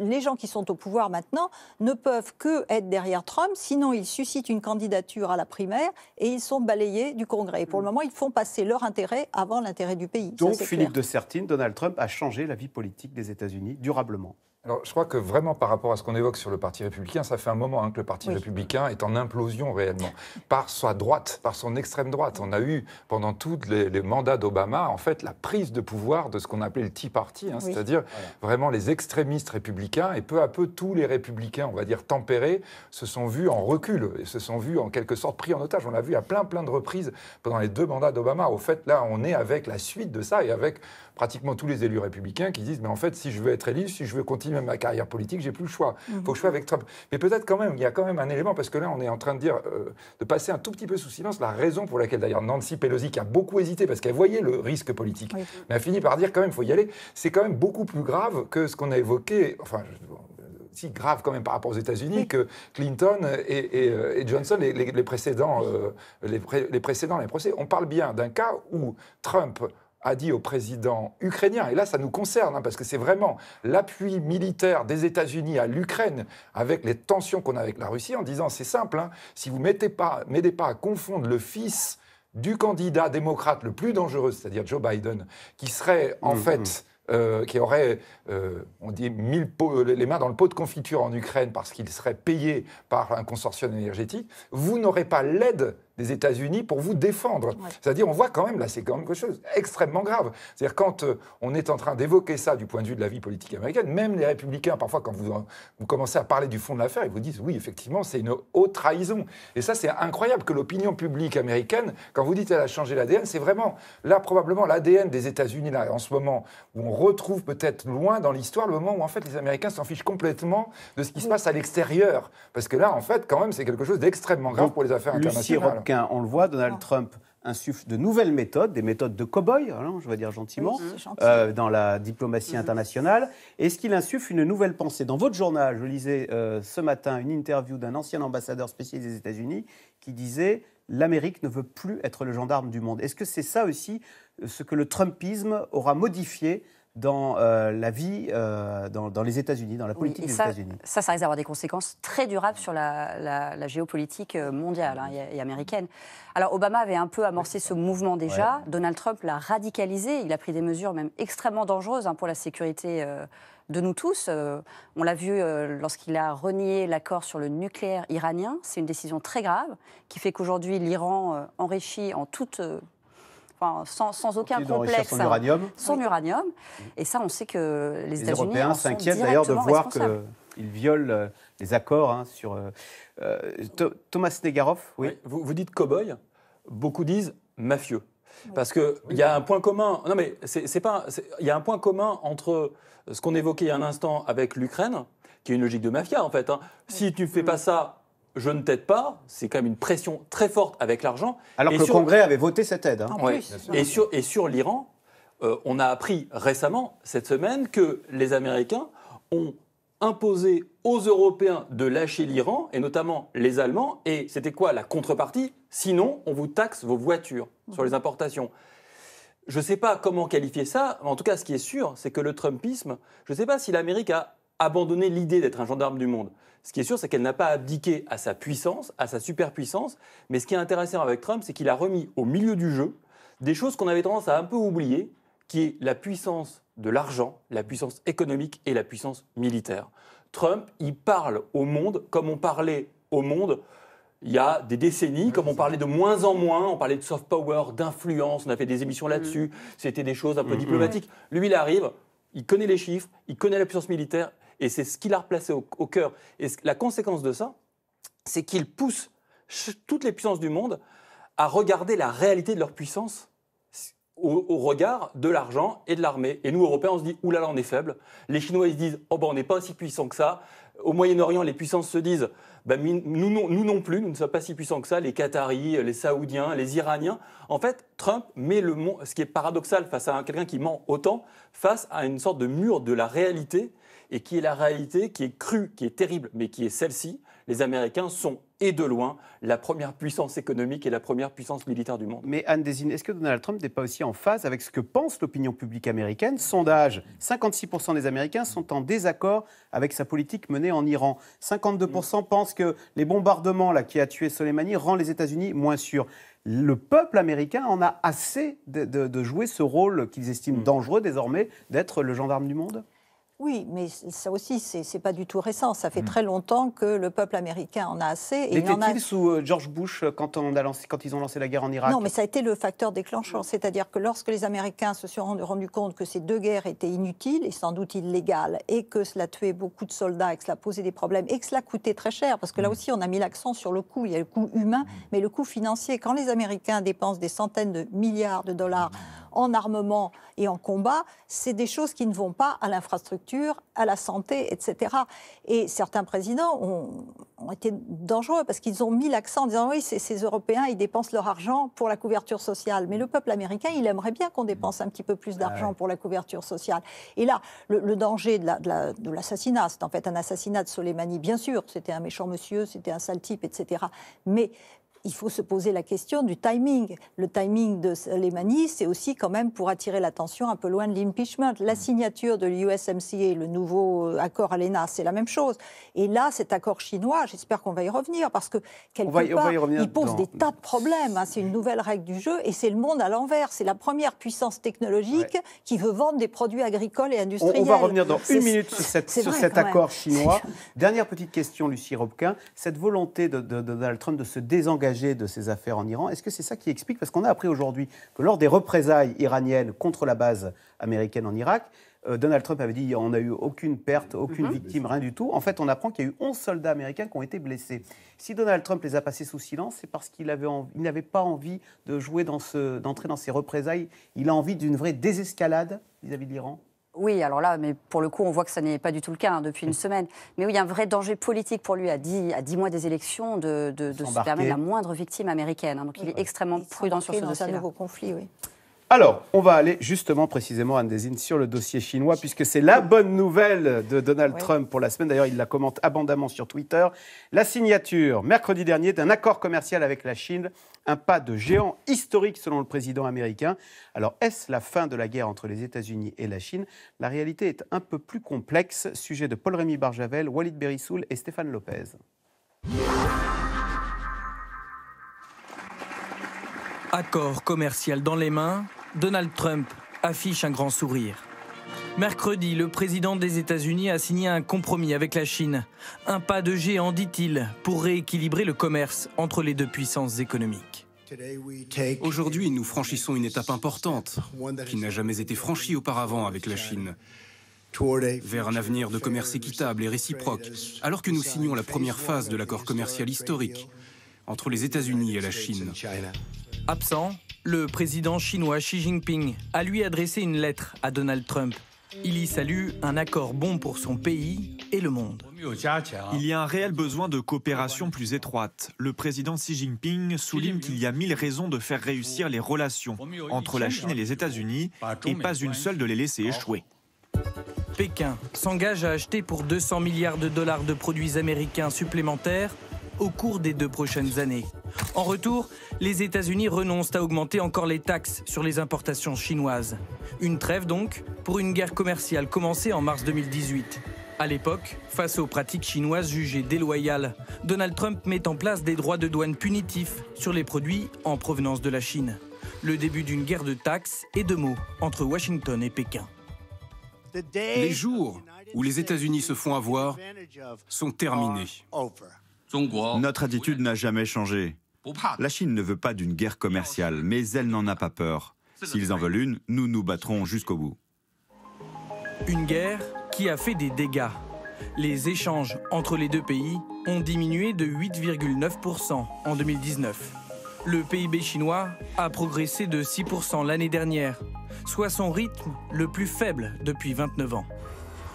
les gens qui sont au pouvoir maintenant ne peuvent que être derrière Trump, sinon ils suscitent une candidature à la primaire et ils sont balayés du Congrès. pour le mm. moment, ils font passer leur intérêt avant l'intérêt du pays. Donc, Philippe de Sertine, Donald Trump a changé la vie politique des États-Unis durablement. Alors, je crois que vraiment par rapport à ce qu'on évoque sur le Parti républicain, ça fait un moment hein, que le Parti républicain est en implosion réellement. Par sa droite, par son extrême droite. On a eu, pendant tous les, mandats d'Obama, en fait, la prise de pouvoir de ce qu'on appelait le Tea Party, hein, c'est-à-dire vraiment les extrémistes républicains. Et peu à peu, tous les républicains, on va dire tempérés, se sont vus en recul, et se sont vus en quelque sorte pris en otage. On l'a vu à plein, plein de reprises pendant les deux mandats d'Obama. Au fait, là, on est avec la suite de ça et avec pratiquement tous les élus républicains qui disent, mais en fait, si je veux être élu, si je veux continuer ma carrière politique, j'ai plus le choix. Il mhm. faut que je sois avec Trump. Mais peut-être quand même, il y a quand même un élément, parce que là, on est en train de dire, euh, de passer un tout petit peu sous silence la raison pour laquelle, d'ailleurs, Nancy Pelosi, qui a beaucoup hésité, parce qu'elle voyait le risque politique, mais a fini par dire quand même, il faut y aller. C'est quand même beaucoup plus grave que ce qu'on a évoqué, enfin, euh, si grave quand même par rapport aux États-Unis que Clinton et, euh, Johnson, les, précédents, les, précédents, les procès. On parle bien d'un cas où Trump a dit au président ukrainien, et là ça nous concerne, hein, parce que c'est vraiment l'appui militaire des États-Unis à l'Ukraine, avec les tensions qu'on a avec la Russie, en disant c'est simple, hein, si vous ne m'aidez pas, pas à confondre le fils du candidat démocrate le plus dangereux, c'est-à-dire Joe Biden, qui serait en mm, fait... Mm. Euh, qui aurait, euh, on dit, mille euh, les mains dans le pot de confiture en Ukraine parce qu'il serait payé par un consortium énergétique, vous n'aurez pas l'aide des États-Unis pour vous défendre. C'est-à-dire, on voit quand même, là, c'est quand même quelque chose extrêmement grave. C'est-à-dire, quand euh, on est en train d'évoquer ça du point de vue de la vie politique américaine, même les républicains, parfois, quand vous, commencez à parler du fond de l'affaire, ils vous disent, oui, effectivement, c'est une haute trahison. Et ça, c'est incroyable que l'opinion publique américaine, quand vous dites elle a changé l'ADN, c'est vraiment, là, probablement, l'ADN des États-Unis, là, en ce moment, où on retrouve peut-être loin dans l'histoire le moment où, en fait, les Américains s'en fichent complètement de ce qui se passe à l'extérieur. Parce que là, en fait, quand même, c'est quelque chose d'extrêmement grave pour les affaires internationales on le voit, Donald ah. Trump insuffle de nouvelles méthodes, des méthodes de cow-boy, hein, je vais dire gentiment, euh, dans la diplomatie mhm. internationale. Est-ce qu'il insuffle une nouvelle pensée Dans votre journal, je lisais euh, ce matin une interview d'un ancien ambassadeur spécial des États-Unis qui disait l'Amérique ne veut plus être le gendarme du monde. Est-ce que c'est ça aussi euh, ce que le Trumpisme aura modifié dans euh, la vie, euh, dans, les États-Unis, dans la politique des États-Unis. Ça, ça risque d'avoir des conséquences très durables sur la, géopolitique euh, mondiale hein, et, américaine. Alors, Obama avait un peu amorcé ce mouvement déjà. Donald Trump l'a radicalisé. Il a pris des mesures même extrêmement dangereuses hein, pour la sécurité. de nous tous. on l'a vu lorsqu'il a renié l'accord sur le nucléaire iranien. C'est une décision très grave qui fait qu'aujourd'hui l'Iran enrichit en toute sans, aucun complexe. Son uranium. Et ça, on sait que les, les Européens s'inquiètent d'ailleurs de voir qu'ils violent euh, les accords hein, sur. Euh, euh, Thomas Negaroff, oui. Vous, dites cow-boy beaucoup disent mafieux. Parce qu'il y a un point commun. Non, mais c'est pas. Il y a un point commun entre ce qu'on évoquait il y a un instant avec l'Ukraine, qui est une logique de mafia en fait. Hein. Si tu ne fais pas mm. ça, je ne t'aide pas, c'est quand même une pression très forte avec l'argent. Alors que le Congrès avait voté cette aide. Hein. Et sur, l'Iran, euh, on a appris récemment, cette semaine, que les Américains ont imposé aux Européens de lâcher l'Iran, et notamment les Allemands, et c'était quoi la contrepartie Sinon, on vous taxe vos voitures sur les importations. Je ne sais pas comment qualifier ça, mais en tout cas, ce qui est sûr, c'est que le Trumpisme, je ne sais pas si l'Amérique a abandonné l'idée d'être un gendarme du monde. Ce qui est sûr, c'est qu'elle n'a pas abdiqué à sa puissance, à sa superpuissance. Mais ce qui est intéressant avec Trump, c'est qu'il a remis au milieu du jeu des choses qu'on avait tendance à un peu oublier, qui est la puissance de l'argent, la puissance économique et la puissance militaire. Trump, il parle au monde comme on parlait au monde il y a des décennies, comme on parlait de moins en moins, on parlait de soft power, d'influence, on a fait des émissions mm. là-dessus, c'était des choses un peu mm, mm, diplomatiques. Lui, il arrive, il connaît les chiffres, il connaît la puissance militaire, et c'est ce qu'il a replacé au, cœur. Et la conséquence de ça, c'est qu'il pousse toutes les puissances du monde à regarder la réalité de leur puissance au, regard de l'argent et de l'armée. Et nous, Européens, on se dit, oulala, on est faible. Les Chinois, ils se disent, oh ben, on n'est pas si puissant que ça. Au Moyen-Orient, les puissances se disent, ben, nous, non, nous non plus, nous ne sommes pas si puissants que ça. Les Qataris, les Saoudiens, les Iraniens. En fait, Trump met le ce qui est paradoxal face à quelqu'un qui ment autant, face à une sorte de mur de la réalité et qui est la réalité qui est crue, qui est terrible, mais qui est celle-ci. Les Américains sont et de loin la première puissance économique et la première puissance militaire du monde. Mais Anne Désine, est-ce que Donald Trump n'est pas aussi en phase avec ce que pense l'opinion publique américaine Sondage 56% des Américains sont en désaccord avec sa politique menée en Iran. 52% pensent que les bombardements là, qui a tué Soleimani rend les États-Unis moins sûrs. Le peuple américain en a assez de, jouer ce rôle qu'ils estiment hmm. dangereux désormais d'être le gendarme du monde oui, mais ça aussi, c'est pas du tout récent. Ça fait mm. très longtemps que le peuple américain en a assez. Et il en a... sous euh, George Bush euh, quand, on a lancé, quand ils ont lancé la guerre en Irak Non, mais ça a été le facteur déclenchant. C'est-à-dire que lorsque les Américains se sont rendus compte que ces deux guerres étaient inutiles et sans doute illégales, et que cela tuait beaucoup de soldats, et que cela posait des problèmes, et que cela coûtait très cher, parce que là mm. aussi, on a mis l'accent sur le coût. Il y a le coût humain, mm. mais le coût financier. Quand les Américains dépensent des centaines de milliards de dollars en armement et en combat, c'est des choses qui ne vont pas à l'infrastructure, à la santé, etc. Et certains présidents ont, été dangereux parce qu'ils ont mis l'accent en disant oui, ces Européens, ils dépensent leur argent pour la couverture sociale. Mais le peuple américain, il aimerait bien qu'on dépense un petit peu plus d'argent pour la couverture sociale. Et là, le, danger de l'assassinat, c'est en fait un assassinat de Soleimani, bien sûr, c'était un méchant monsieur, c'était un sale type, etc. Mais il faut se poser la question du timing. Le timing de Soleimani, c'est aussi quand même pour attirer l'attention un peu loin de l'impeachment. La mm. signature de l'USMCA, le nouveau euh, accord à l'ENA, c'est la même chose. Et là, cet accord chinois, j'espère qu'on va y revenir, parce que quelque part, il pose des tas de problèmes. Hein. C'est une nouvelle règle du jeu et c'est le monde à l'envers. C'est la première puissance technologique qui veut vendre des produits agricoles et industriels. On, va revenir dans une minute sur, cet accord chinois. Dernière petite question, Lucie Robquin. Cette volonté de Donald Trump de se désengager de ses affaires en Iran. Est-ce que c'est ça qui explique Parce qu'on a appris aujourd'hui que lors des représailles iraniennes contre la base américaine en Irak, euh, Donald Trump avait dit on n'a eu aucune perte, aucune mhm. victime, rien du tout. En fait, on apprend qu'il y a eu 11 soldats américains qui ont été blessés. Si Donald Trump les a passés sous silence, c'est parce qu'il n'avait pas envie de jouer dans ce, d'entrer dans ces représailles. Il a envie d'une vraie désescalade vis à -vis de l'Iran. Oui, alors là, mais pour le coup, on voit que ça n'est pas du tout le cas hein, depuis une semaine. Mais oui, il y a un vrai danger politique pour lui à 10, mois des élections de, se permettre la moindre victime américaine. Hein. donc il est extrêmement prudent sur ce dossier. -là. un nouveau conflit, oui. Alors, on va aller justement précisément, à Andesine sur le dossier chinois, puisque c'est la bonne nouvelle de Donald Trump pour la semaine. D'ailleurs, il la commente abondamment sur Twitter. La signature, mercredi dernier, d'un accord commercial avec la Chine, un pas de géant historique selon le président américain. Alors, est-ce la fin de la guerre entre les États-Unis et la Chine La réalité est un peu plus complexe. Sujet de Paul-Rémy Barjavel, Walid Berissoul et Stéphane Lopez. Accord commercial dans les mains, Donald Trump affiche un grand sourire. Mercredi, le président des États-Unis a signé un compromis avec la Chine. Un pas de géant, dit-il, pour rééquilibrer le commerce entre les deux puissances économiques. Aujourd'hui, nous franchissons une étape importante qui n'a jamais été franchie auparavant avec la Chine vers un avenir de commerce équitable et réciproque, alors que nous signons la première phase de l'accord commercial historique entre les États-Unis et la Chine. Absent, le président chinois Xi Jinping a lui adressé une lettre à Donald Trump. Il y salue un accord bon pour son pays et le monde. Il y a un réel besoin de coopération plus étroite. Le président Xi Jinping souligne qu'il y a mille raisons de faire réussir les relations entre la Chine et les États-Unis et pas une seule de les laisser échouer. Pékin s'engage à acheter pour 200 milliards de dollars de produits américains supplémentaires au cours des deux prochaines années. En retour, les États-Unis renoncent à augmenter encore les taxes sur les importations chinoises. Une trêve donc pour une guerre commerciale commencée en mars 2018. À l'époque, face aux pratiques chinoises jugées déloyales, Donald Trump met en place des droits de douane punitifs sur les produits en provenance de la Chine. Le début d'une guerre de taxes et de mots entre Washington et Pékin. Les jours où les États-Unis se font avoir sont terminés. Notre attitude n'a jamais changé. La Chine ne veut pas d'une guerre commerciale, mais elle n'en a pas peur. S'ils en veulent une, nous nous battrons jusqu'au bout. Une guerre qui a fait des dégâts. Les échanges entre les deux pays ont diminué de 8,9% en 2019. Le PIB chinois a progressé de 6% l'année dernière, soit son rythme le plus faible depuis 29 ans.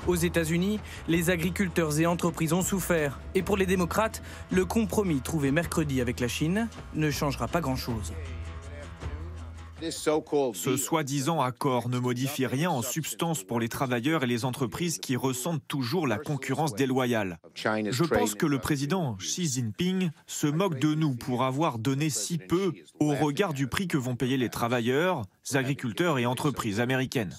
Aux États-Unis, les agriculteurs et entreprises ont souffert. Et pour les démocrates, le compromis trouvé mercredi avec la Chine ne changera pas grand-chose. Ce soi-disant accord ne modifie rien en substance pour les travailleurs et les entreprises qui ressentent toujours la concurrence déloyale. Je pense que le président Xi Jinping se moque de nous pour avoir donné si peu au regard du prix que vont payer les travailleurs, agriculteurs et entreprises américaines.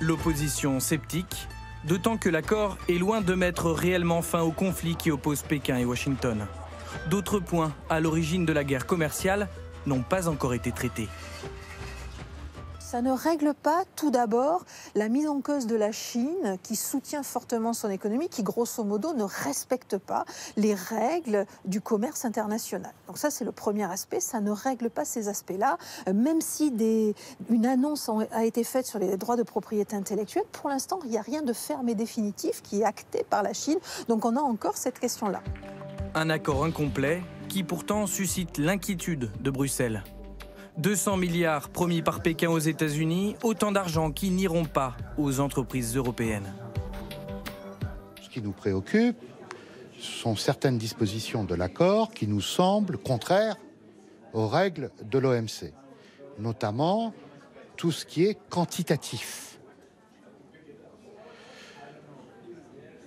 L'opposition sceptique, d'autant que l'accord est loin de mettre réellement fin au conflit qui oppose Pékin et Washington. D'autres points à l'origine de la guerre commerciale n'ont pas encore été traités. Ça ne règle pas tout d'abord la mise en cause de la Chine qui soutient fortement son économie, qui grosso modo ne respecte pas les règles du commerce international. Donc ça c'est le premier aspect, ça ne règle pas ces aspects-là, même si une annonce a été faite sur les droits de propriété intellectuelle, pour l'instant il n'y a rien de ferme et définitif qui est acté par la Chine, donc on a encore cette question-là. Un accord incomplet qui pourtant suscite l'inquiétude de Bruxelles. 200 milliards promis par Pékin aux États-Unis, autant d'argent qui n'iront pas aux entreprises européennes. Ce qui nous préoccupe ce sont certaines dispositions de l'accord qui nous semblent contraires aux règles de l'OMC, notamment tout ce qui est quantitatif.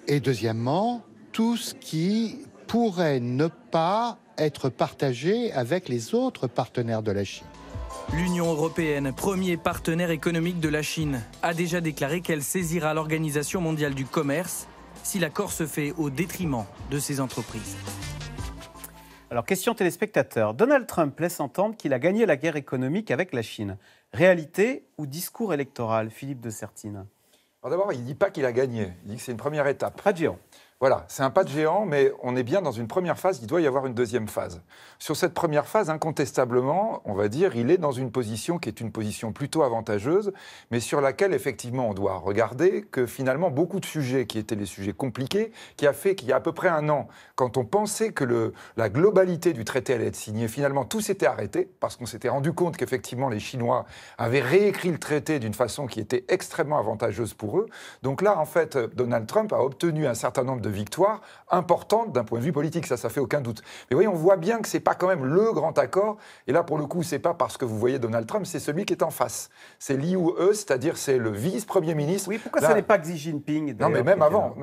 Et deuxièmement, tout ce qui pourrait ne pas être partagé avec les autres partenaires de la Chine. L'Union européenne, premier partenaire économique de la Chine, a déjà déclaré qu'elle saisira l'Organisation mondiale du commerce si l'accord se fait au détriment de ses entreprises. Alors, question téléspectateur. Donald Trump laisse entendre qu'il a gagné la guerre économique avec la Chine. Réalité ou discours électoral, Philippe de Sertine D'abord, il ne dit pas qu'il a gagné. Il dit que c'est une première étape. Voilà, c'est un pas de géant, mais on est bien dans une première phase, il doit y avoir une deuxième phase. Sur cette première phase, incontestablement, on va dire, il est dans une position qui est une position plutôt avantageuse, mais sur laquelle, effectivement, on doit regarder que finalement, beaucoup de sujets qui étaient les sujets compliqués, qui a fait qu'il y a à peu près un an, quand on pensait que le, la globalité du traité allait être signée, finalement, tout s'était arrêté, parce qu'on s'était rendu compte qu'effectivement, les Chinois avaient réécrit le traité d'une façon qui était extrêmement avantageuse pour eux. Donc là, en fait, Donald Trump a obtenu un certain nombre de victoire importante d'un point de vue politique, ça, ça fait aucun doute. Mais voyez, on voit bien que c'est pas quand même le grand accord. Et là, pour le coup, c'est pas parce que vous voyez Donald Trump, c'est celui qui est en face. C'est e c'est-à-dire c'est le vice-premier ministre. Oui, pourquoi ça n'est pas Xi Jinping Non, mais même avant.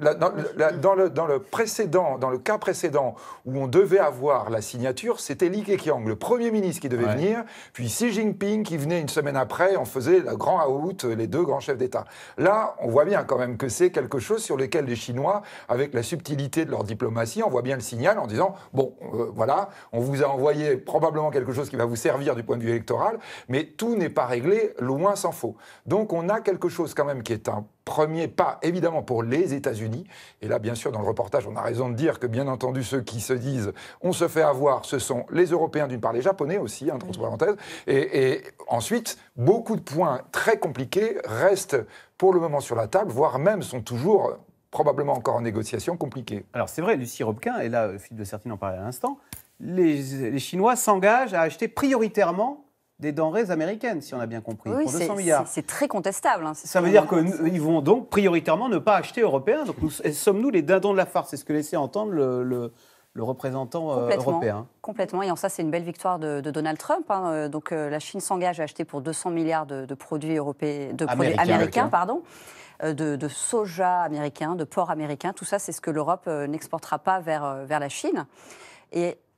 dans, le, dans, le, précédent, dans le cas précédent où on devait avoir la signature, c'était Li Keqiang, le premier ministre qui devait venir, puis Xi Jinping qui venait une semaine après. On faisait le grand out, les deux grands chefs d'État. Là, on voit bien quand même que c'est quelque chose sur lequel les Chinois, avec la subtilité de leur diplomatie on voit bien le signal en disant bon, euh, voilà, on vous a envoyé probablement quelque chose qui va vous servir du point de vue électoral, mais tout n'est pas réglé, loin s'en faut. Donc on a quelque chose quand même qui est un premier pas, évidemment, pour les États-Unis. Et là, bien sûr, dans le reportage, on a raison de dire que, bien entendu, ceux qui se disent on se fait avoir, ce sont les Européens, d'une part, les Japonais aussi, hein, entre parenthèses. et ensuite, beaucoup de points très compliqués restent pour le moment sur la table, voire même sont toujours probablement encore en négociation compliquée. Alors c'est vrai, Lucie Robquin, et là euh, Philippe de Certine en parlait à l'instant, les, Chinois s'engagent à acheter prioritairement des denrées américaines, si on a bien compris, pour 200 milliards. C'est très contestable. Hein, ça veut dire qu'ils vont donc prioritairement ne pas acheter européens. Donc sommes-nous les dindons de la farce C'est ce que laissait entendre le, représentant euh, européen. Complètement. Et en ça, c'est une belle victoire de, Donald Trump. Hein, euh, donc, la Chine s'engage à acheter pour 200 milliards de, produits européens, de produits américains, pardon. Euh, de, soja américain, de porc américain. Tout ça, c'est ce que l'Europe euh, n'exportera pas vers, euh, vers la Chine.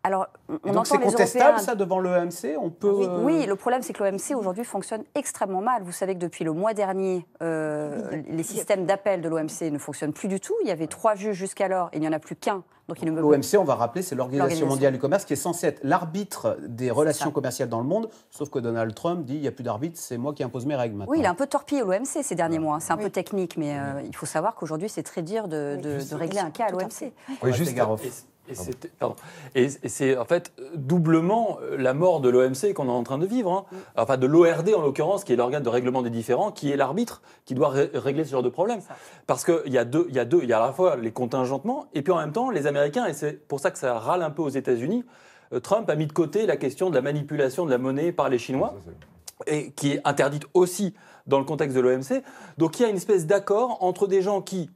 Alors, on c'est contestable ça devant l'OMC On ah peut. Euh, oui, le problème c'est que l'OMC aujourd'hui fonctionne extrêmement mal. Vous savez que depuis le mois dernier, euh, les systèmes d'appel de l'OMC ne fonctionnent plus du tout. Il y avait trois juges jusqu'alors, et il n'y en a plus qu'un. Donc L'OMC, on va rappeler, c'est l'Organisation mondiale du commerce qui est censée être l'arbitre des relations commerciales dans le monde. Sauf que Donald Trump dit il n'y a plus d'arbitre, c'est moi qui impose mes règles maintenant. Oui, il a un peu torpillé l'OMC ces derniers mois. C'est un peu technique, mais euh, il faut savoir qu'aujourd'hui c'est très dur de, régler un cas à l'OMC. Oui, juste, ah et c'est en fait doublement euh, la mort de l'OMC qu'on est en train de vivre, hein. mm. enfin de l'ORD en l'occurrence, qui est l'organe de règlement des différends, qui est l'arbitre qui doit régler ce genre de problème. Parce qu'il y a deux, il y a deux, il y a à la fois les contingentements et puis en même temps les Américains, et c'est pour ça que ça râle un peu aux États-Unis. Euh, Trump a mis de côté la question de la manipulation de la monnaie par les Chinois, et qui est interdite aussi dans le contexte de l'OMC. Donc il y a une espèce d'accord entre des gens qui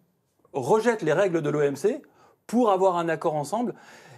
rejettent les règles de l'OMC pour avoir un accord ensemble.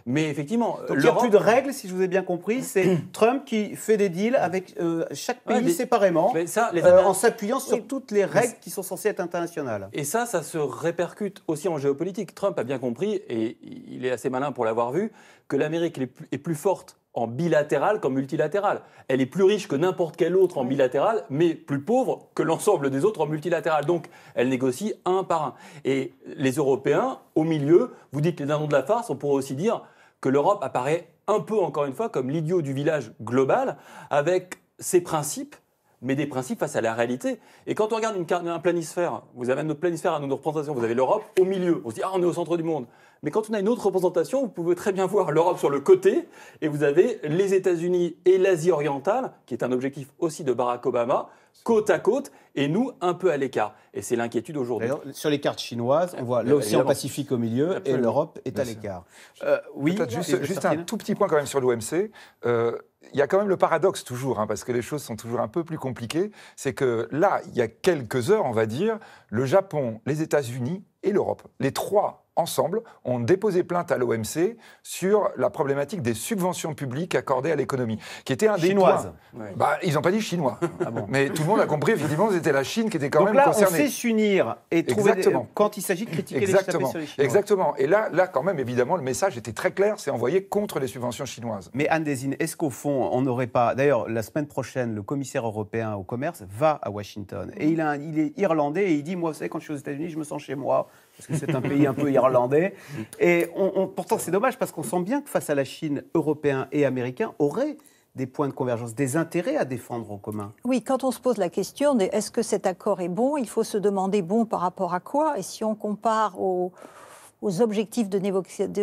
Mais effectivement, Donc, il plus de règles, si je vous ai bien compris. C'est Trump qui fait des deals avec euh, chaque pays séparément, euh, en s'appuyant sur toutes les règles qui sont censées être internationales. Et ça, ça se répercute aussi en géopolitique. Trump a bien compris, et il est assez malin pour l'avoir vu, que l'Amérique est plus forte en bilatéral comme multilatéral. Elle est plus riche que n'importe quel autre en bilatéral, mais plus pauvre que l'ensemble des autres en multilatéral. Donc, elle négocie un par un. Et les Européens, au milieu, vous dites les dindons de la farce, on pourrait aussi dire que l'Europe apparaît un peu, encore une fois, comme l'idiot du village global, avec ses principes, mais des principes face à la réalité. Et quand on regarde une, un planisphère, vous avez notre planisphère à nos représentations, vous avez l'Europe au milieu, on se dit, ah, on est au centre du monde. Mais quand on a une autre représentation, vous pouvez très bien voir l'Europe sur le côté et vous avez les États-Unis et l'Asie orientale, qui est un objectif aussi de Barack Obama, côte à côte et nous un peu à l'écart. Et c'est l'inquiétude aujourd'hui. Sur les cartes chinoises, on voit l'océan Pacifique au milieu et l'Europe est à l'écart. Euh, oui, juste, un tout petit point quand même sur l'OMC. Euh, il y a quand même le paradoxe toujours, hein, parce que les choses sont toujours un peu plus compliquées, c'est que là, il y a quelques heures, on va dire, le Japon, les États-Unis et l'Europe, les trois ensemble, ont déposé plainte à l'OMC sur la problématique des subventions publiques accordées à l'économie, qui était un Chinoise. Bah, ils n'ont pas dit chinois, ah mais tout le monde a compris, évidemment, c'était la Chine qui était quand même là, concernée. on sait s'unir et trouver Exactement. quand il s'agit de critiquer les Exactement. Et là, là, quand même, évidemment, le message était très clair, c'est envoyé contre les subventions chinoises. Mais Anne est-ce qu'au fond, on n'aurait pas... D'ailleurs, la semaine prochaine, le commissaire européen au commerce va à Washington, et il, il est irlandais, et il dit, moi, vous savez, quand je suis aux États-Unis, je me sens chez moi, parce que c'est un pays un peu irlandais. Et pourtant, c'est dommage, parce qu'on sent bien que face à la Chine, Européens et Américains auraient des points de convergence, des intérêts à défendre en commun. Oui, quand on se pose la question de est-ce que cet accord est bon, il faut se demander bon par rapport à quoi. Et si on compare au aux objectifs de,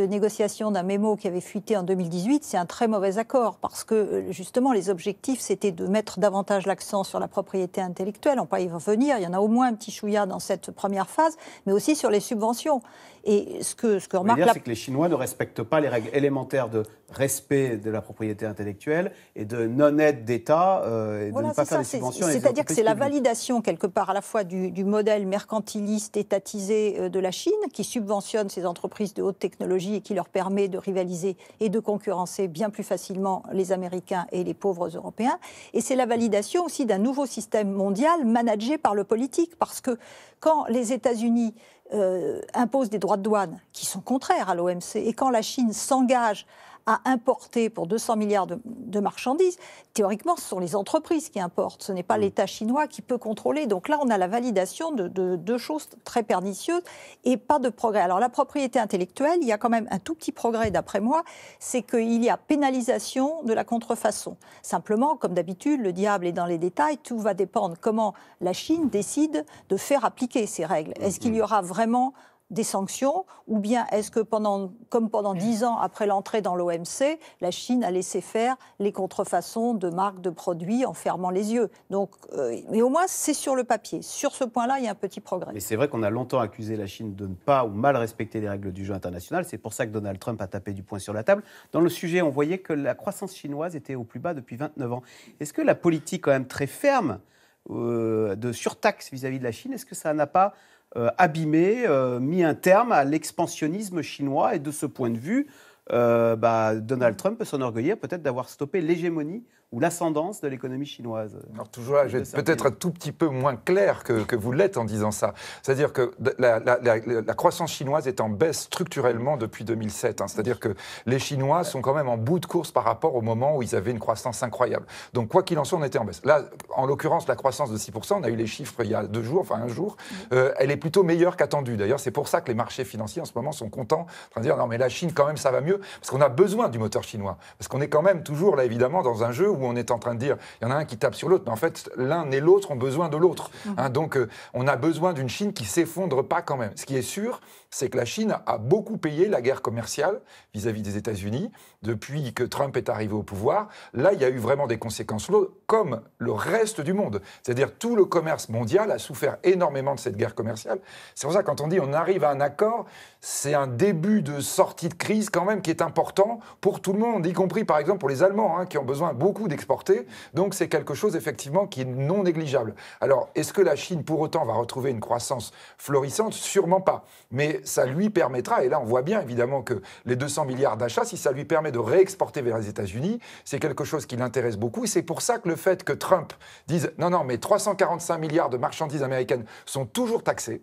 négociation d'un mémo qui avait fuité en 2018, c'est un très mauvais accord parce que euh, justement les objectifs c'était de mettre davantage l'accent sur la propriété intellectuelle. On peut y revenir, il y en a au moins un petit chouïa dans cette première phase, mais aussi sur les subventions. Et ce que, ce que c'est que les Chinois ne respectent pas les règles élémentaires de respect de la propriété intellectuelle et de non-aide d'État de C'est-à-dire que c'est la validation, quelque part, à la fois du, modèle mercantiliste, étatisé euh, de la Chine, qui subventionne ses entreprises de haute technologie et qui leur permet de rivaliser et de concurrencer bien plus facilement les Américains et les pauvres Européens. Et c'est la validation aussi d'un nouveau système mondial managé par le politique. Parce que quand les États-Unis euh, impose des droits de douane qui sont contraires à l'OMC, et quand la Chine s'engage à importer pour 200 milliards de, marchandises, théoriquement, ce sont les entreprises qui importent. Ce n'est pas mm. l'État chinois qui peut contrôler. Donc là, on a la validation de deux choses très pernicieuses et pas de progrès. Alors la propriété intellectuelle, il y a quand même un tout petit progrès, d'après moi, c'est qu'il y a pénalisation de la contrefaçon. Simplement, comme d'habitude, le diable est dans les détails. Tout va dépendre comment la Chine décide de faire appliquer ces règles. Est-ce mm, qu'il y mm. aura vraiment des sanctions Ou bien est-ce que, pendant, comme pendant mm. dix ans après l'entrée dans l'OMC, la Chine a laissé faire les contrefaçons de marques, de produits en fermant les yeux Donc, euh, Mais au moins, c'est sur le papier. Sur ce point-là, il y a un petit progrès. Mais c'est vrai qu'on a longtemps accusé la Chine de ne pas ou mal respecter les règles du jeu international. C'est pour ça que Donald Trump a tapé du poing sur la table. Dans le sujet, on voyait que la croissance chinoise était au plus bas depuis 29 ans. Est-ce que la politique quand même très ferme euh, de surtaxe vis-à-vis de la Chine, est-ce que ça n'a pas euh, abîmé, euh, mis un terme à l'expansionnisme chinois. Et de ce point de vue, euh, bah, Donald Trump peut s'enorgueillir peut-être d'avoir stoppé l'hégémonie ou l'ascendance de l'économie chinoise. Alors toujours là, je vais peut-être un tout petit peu moins clair que, que vous l'êtes en disant ça. C'est-à-dire que la, la, la, croissance chinoise est en baisse structurellement depuis 2007. Hein. C'est-à-dire que les Chinois sont quand même en bout de course par rapport au moment où ils avaient une croissance incroyable. Donc quoi qu'il en soit, on était en baisse. Là, en l'occurrence, la croissance de 6%, on a eu les chiffres il y a deux jours, enfin un jour, mm. euh, elle est plutôt meilleure qu'attendue. D'ailleurs, c'est pour ça que les marchés financiers en ce moment sont contents, en train de dire non mais la Chine quand même ça va mieux, parce qu'on a besoin du moteur chinois. Parce qu'on est quand même toujours là évidemment dans un jeu où où on est en train de dire il y en a un qui tape sur l'autre, mais en fait, l'un et l'autre ont besoin de l'autre. Mm. Hein. donc, euh, on a besoin d'une Chine qui s'effondre pas quand même. Ce qui est sûr, c'est que la Chine a beaucoup payé la guerre commerciale vis-à-vis des États-Unis depuis que Trump est arrivé au pouvoir. Là, il y a eu vraiment des conséquences lourdes, comme le reste du monde. C'est-à-dire tout le commerce mondial a souffert énormément de cette guerre commerciale. C'est pour ça que quand on dit on arrive à un accord, c'est un début de sortie de crise quand même qui est important pour tout le monde, y compris par exemple pour les Allemands hein, qui ont besoin beaucoup d'exporter. Donc c'est quelque chose effectivement qui est non négligeable. Alors est-ce que la Chine pour autant va retrouver une croissance florissante Sûrement pas. Mais ça lui permettra, et là on voit bien évidemment que les 200 milliards d'achats, si ça lui permet de réexporter vers les États-Unis, c'est quelque chose qui l'intéresse beaucoup. Et c'est pour ça que le fait que Trump dise non, non, mais 345 milliards de marchandises américaines sont toujours taxées,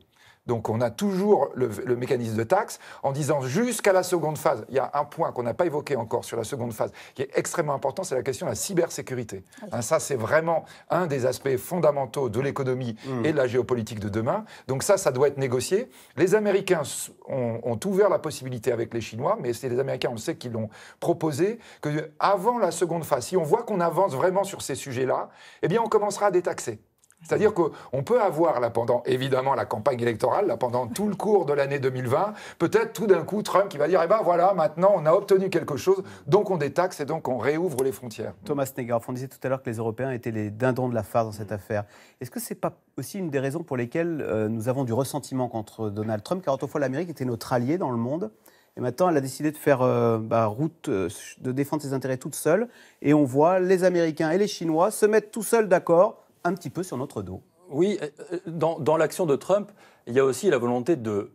donc on a toujours le, mécanisme de taxe en disant jusqu'à la seconde phase. Il y a un point qu'on n'a pas évoqué encore sur la seconde phase qui est extrêmement important, c'est la question de la cybersécurité. Hein, ça, c'est vraiment un des aspects fondamentaux de l'économie mmh. et de la géopolitique de demain. Donc ça, ça doit être négocié. Les Américains ont, ouvert la possibilité avec les Chinois, mais c'est les Américains, on sait, qui l'ont proposé, que avant la seconde phase, si on voit qu'on avance vraiment sur ces sujets-là, eh bien on commencera à détaxer. C'est-à-dire qu'on peut avoir, là, pendant évidemment la campagne électorale, là, pendant tout le cours de l'année 2020, peut-être tout d'un coup Trump qui va dire Eh ben voilà, maintenant on a obtenu quelque chose, donc on détaxe et donc on réouvre les frontières. Thomas Negar, on disait tout à l'heure que les Européens étaient les dindons de la farce dans cette affaire. Est-ce que n'est pas aussi une des raisons pour lesquelles euh, nous avons du ressentiment contre Donald Trump Car autrefois l'Amérique était notre allié dans le monde. Et maintenant, elle a décidé de faire euh, bah, route, euh, de défendre ses intérêts toute seule. Et on voit les Américains et les Chinois se mettre tout seuls d'accord un petit peu sur notre dos. Oui, euh, euh, dans, l'action de Trump, il y a aussi la volonté de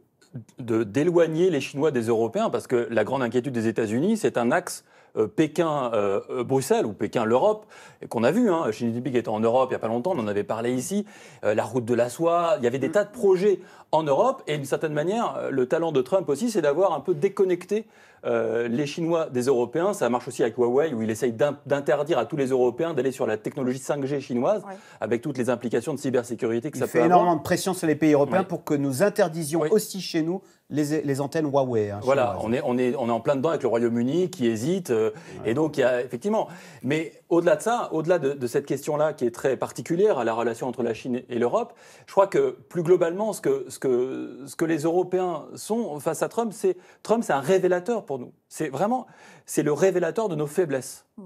d'éloigner les Chinois des Européens, parce que la grande inquiétude des États-Unis, c'est un axe euh, Pékin-Bruxelles ou Pékin-l'Europe, qu'on a vu. Chine Xi Jinping était en Europe il y a pas longtemps, on en avait parlé ici. la route de la soie, il y avait des mm. tas de projets en Europe. Et d'une certaine manière, le talent de Trump aussi, c'est d'avoir un peu déconnecté euh, les Chinois des Européens. Ça marche aussi avec Huawei, où il essaye d'interdire à tous les Européens d'aller sur la technologie 5G chinoise, avec toutes les implications de cybersécurité que il fait énormément de pression sur les pays européens pour que nous interdisions aussi chez nous les, antennes Huawei. Hein, voilà, on est, on, est, on est en plein dedans avec le Royaume-Uni qui hésite. Euh, et donc, il y a effectivement. Mais au-delà de ça, au-delà de, cette question-là qui est très particulière à la relation entre la Chine et l'Europe, je crois que plus globalement, ce que, les Européens sont face à Trump, c'est Trump, c'est un révélateur pour nous. C'est vraiment, c'est le révélateur de nos faiblesses. Mm.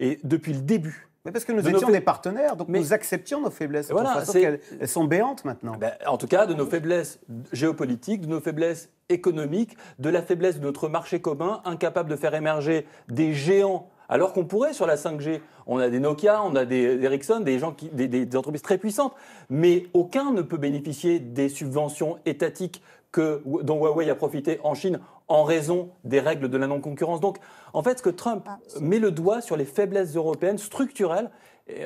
Et depuis le début. Mais parce que nous étions des partenaires, donc nous acceptions nos faiblesses. Voilà, elles, sont béantes maintenant. Eh ben, en tout cas, de nos faiblesses géopolitiques, de nos faiblesses économiques, de la faiblesse de notre marché commun, incapable de faire émerger des géants alors qu'on pourrait sur la 5G. On a des Nokia, on a des, Ericsson, des, gens des, entreprises très puissantes, mais aucun ne peut bénéficier des subventions étatiques que, dont Huawei a profité en Chine en raison des règles de la non-concurrence. Donc, en fait, ce que Trump ah, met le doigt sur les faiblesses européennes structurelles,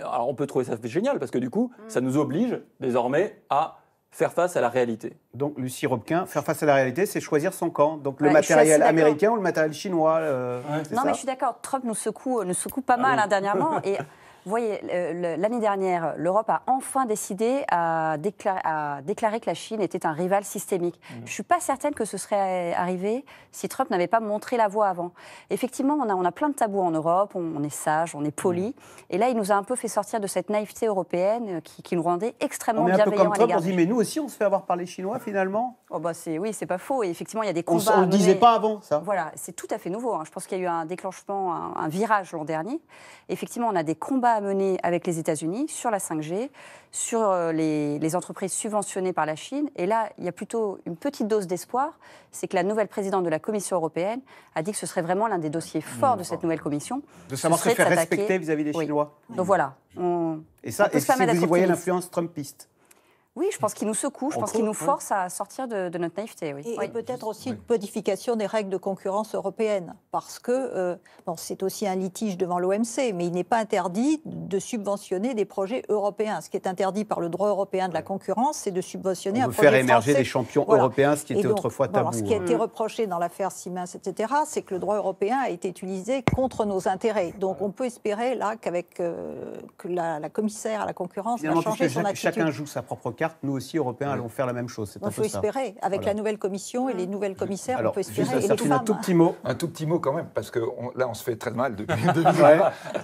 alors on peut trouver ça génial, parce que du coup, mm. ça nous oblige désormais à faire face à la réalité. Donc, Lucie Robquin, faire face à la réalité, c'est choisir son camp. Donc, le matériel américain ou le matériel chinois. Euh, non, mais je suis d'accord. Trump nous secoue, euh, secoue pas ah mal hein, dernièrement. et vous voyez, l'année dernière, l'Europe a enfin décidé à déclarer, que la Chine était un rival systémique. Mmh. Je ne suis pas certaine que ce serait arrivé si Trump n'avait pas montré la voie avant. Effectivement, on a, on a plein de tabous en Europe, on, est sage, on est poli. Mmh. Et là, il nous a un peu fait sortir de cette naïveté européenne qui, nous rendait extrêmement bienveillants. On comme Trump, mais nous aussi, on se fait avoir par les Chinois finalement oui, oh, bah, ce n'est oui, c'est pas faux. effectivement, il y a des combats. On ne le disait pas avant, ça. Voilà, c'est tout à fait nouveau. Hein. Je pense qu'il y a eu un déclenchement, un, virage l'an dernier. Effectivement, on a des combats à mener avec les États-Unis sur la 5G, sur euh, les, entreprises subventionnées par la Chine. Et là, il y a plutôt une petite dose d'espoir. C'est que la nouvelle présidente de la Commission européenne a dit que ce serait vraiment l'un des dossiers mmh. forts de cette nouvelle commission. De savoir se faire respecter vis-à-vis des Chinois. Donc voilà. et ça, est-ce que vous y voyez l'influence trumpiste oui, je pense qu'il nous secoue, je pense qu'il nous force à sortir de, notre naïveté. Oui. Et, peut-être aussi une modification des règles de concurrence européennes, parce que euh, bon, c'est aussi un litige devant l'OMC, mais il n'est pas interdit de subventionner des projets européens. Ce qui est interdit par le droit européen de la concurrence, c'est de subventionner un projet faire émerger des champions européens, ce qui était autrefois tabou. ce qui a hein. été reproché dans l'affaire Siemens, etc., c'est que le droit européen a été utilisé contre nos intérêts. Donc on peut espérer là qu'avec euh, que la, commissaire à la concurrence a va son attitude. Chacun joue sa propre carte nous aussi, Européens, allons faire la même chose. On peut espérer, avec la nouvelle commission et les nouvelles commissaires, on peut espérer. un tout petit mot. Un tout petit mot quand même, parce que là, on se fait très mal depuis depuis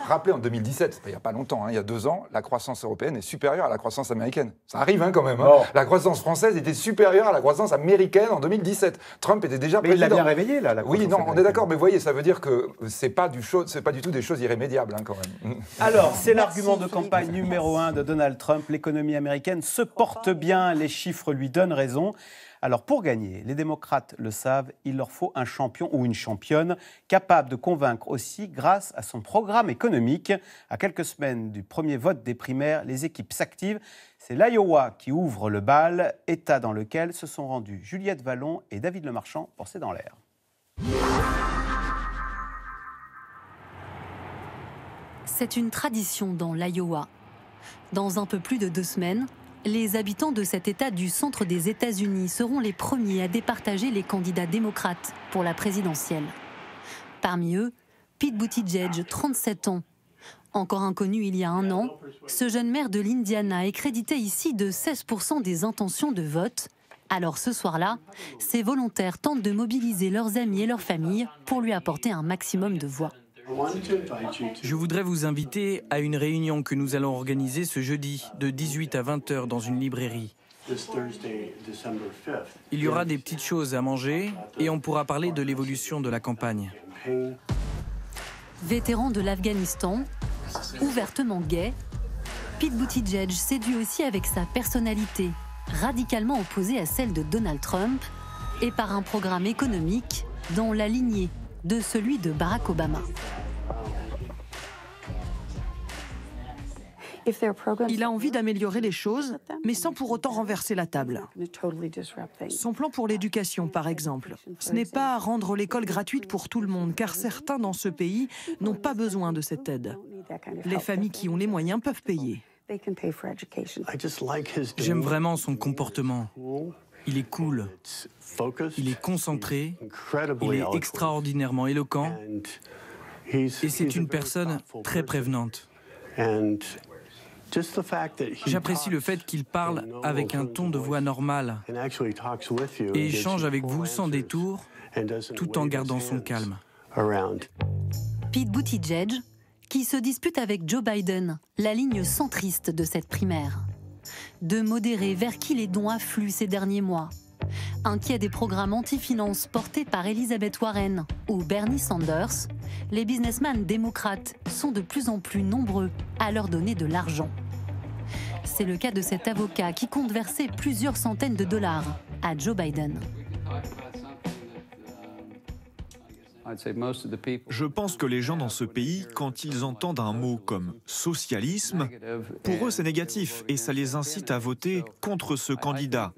Rappelez, en 2017, il n'y a pas longtemps, hein, il y a deux ans, la croissance européenne est supérieure à la croissance américaine. Ça arrive hein, quand même. Hein. La croissance française était supérieure à la croissance américaine en 2017. Trump était déjà mais il l'a bien réveillé, là, la Oui, non, on est d'accord, mais vous voyez, ça veut dire que ce n'est pas, du pas du tout des choses irrémédiables, quand même. Alors, c'est l'argument de campagne numéro un de Donald Trump. L'économie américaine se porte bien, les chiffres lui donnent raison. Alors pour gagner, les démocrates le savent, il leur faut un champion ou une championne capable de convaincre aussi grâce à son programme économique. À quelques semaines du premier vote des primaires, les équipes s'activent. C'est l'Iowa qui ouvre le bal, état dans lequel se sont rendus Juliette Vallon et David Lemarchand pour C'est dans l'air. C'est une tradition dans l'Iowa. Dans un peu plus de deux semaines, les habitants de cet État du centre des États-Unis seront les premiers à départager les candidats démocrates pour la présidentielle. Parmi eux, Pete Buttigieg, 37 ans. Encore inconnu il y a un an, ce jeune maire de l'Indiana est crédité ici de 16% des intentions de vote. Alors ce soir-là, ses volontaires tentent de mobiliser leurs amis et leurs familles pour lui apporter un maximum de voix. Je voudrais vous inviter à une réunion que nous allons organiser ce jeudi de 18 à 20 h dans une librairie. Il y aura des petites choses à manger et on pourra parler de l'évolution de la campagne. Vétéran de l'Afghanistan, ouvertement gay, Pete Buttigieg séduit aussi avec sa personnalité, radicalement opposée à celle de Donald Trump, et par un programme économique dans la lignée de celui de Barack Obama. Il a envie d'améliorer les choses, mais sans pour autant renverser la table. Son plan pour l'éducation, par exemple, ce n'est pas rendre l'école gratuite pour tout le monde, car certains dans ce pays n'ont pas besoin de cette aide. Les familles qui ont les moyens peuvent payer. J'aime vraiment son comportement. Il est cool, il est concentré, il est extraordinairement éloquent et c'est une personne très prévenante. J'apprécie le fait qu'il parle avec un ton de voix normal et échange avec vous sans détour tout en gardant son calme. Pete Buttigieg, qui se dispute avec Joe Biden, la ligne centriste de cette primaire. De modérer vers qui les dons affluent ces derniers mois, Inquiets des programmes anti-finance portés par Elizabeth Warren ou Bernie Sanders, les businessmen démocrates sont de plus en plus nombreux à leur donner de l'argent. C'est le cas de cet avocat qui compte verser plusieurs centaines de dollars à Joe Biden. Je pense que les gens dans ce pays, quand ils entendent un mot comme socialisme, pour eux c'est négatif et ça les incite à voter contre ce candidat.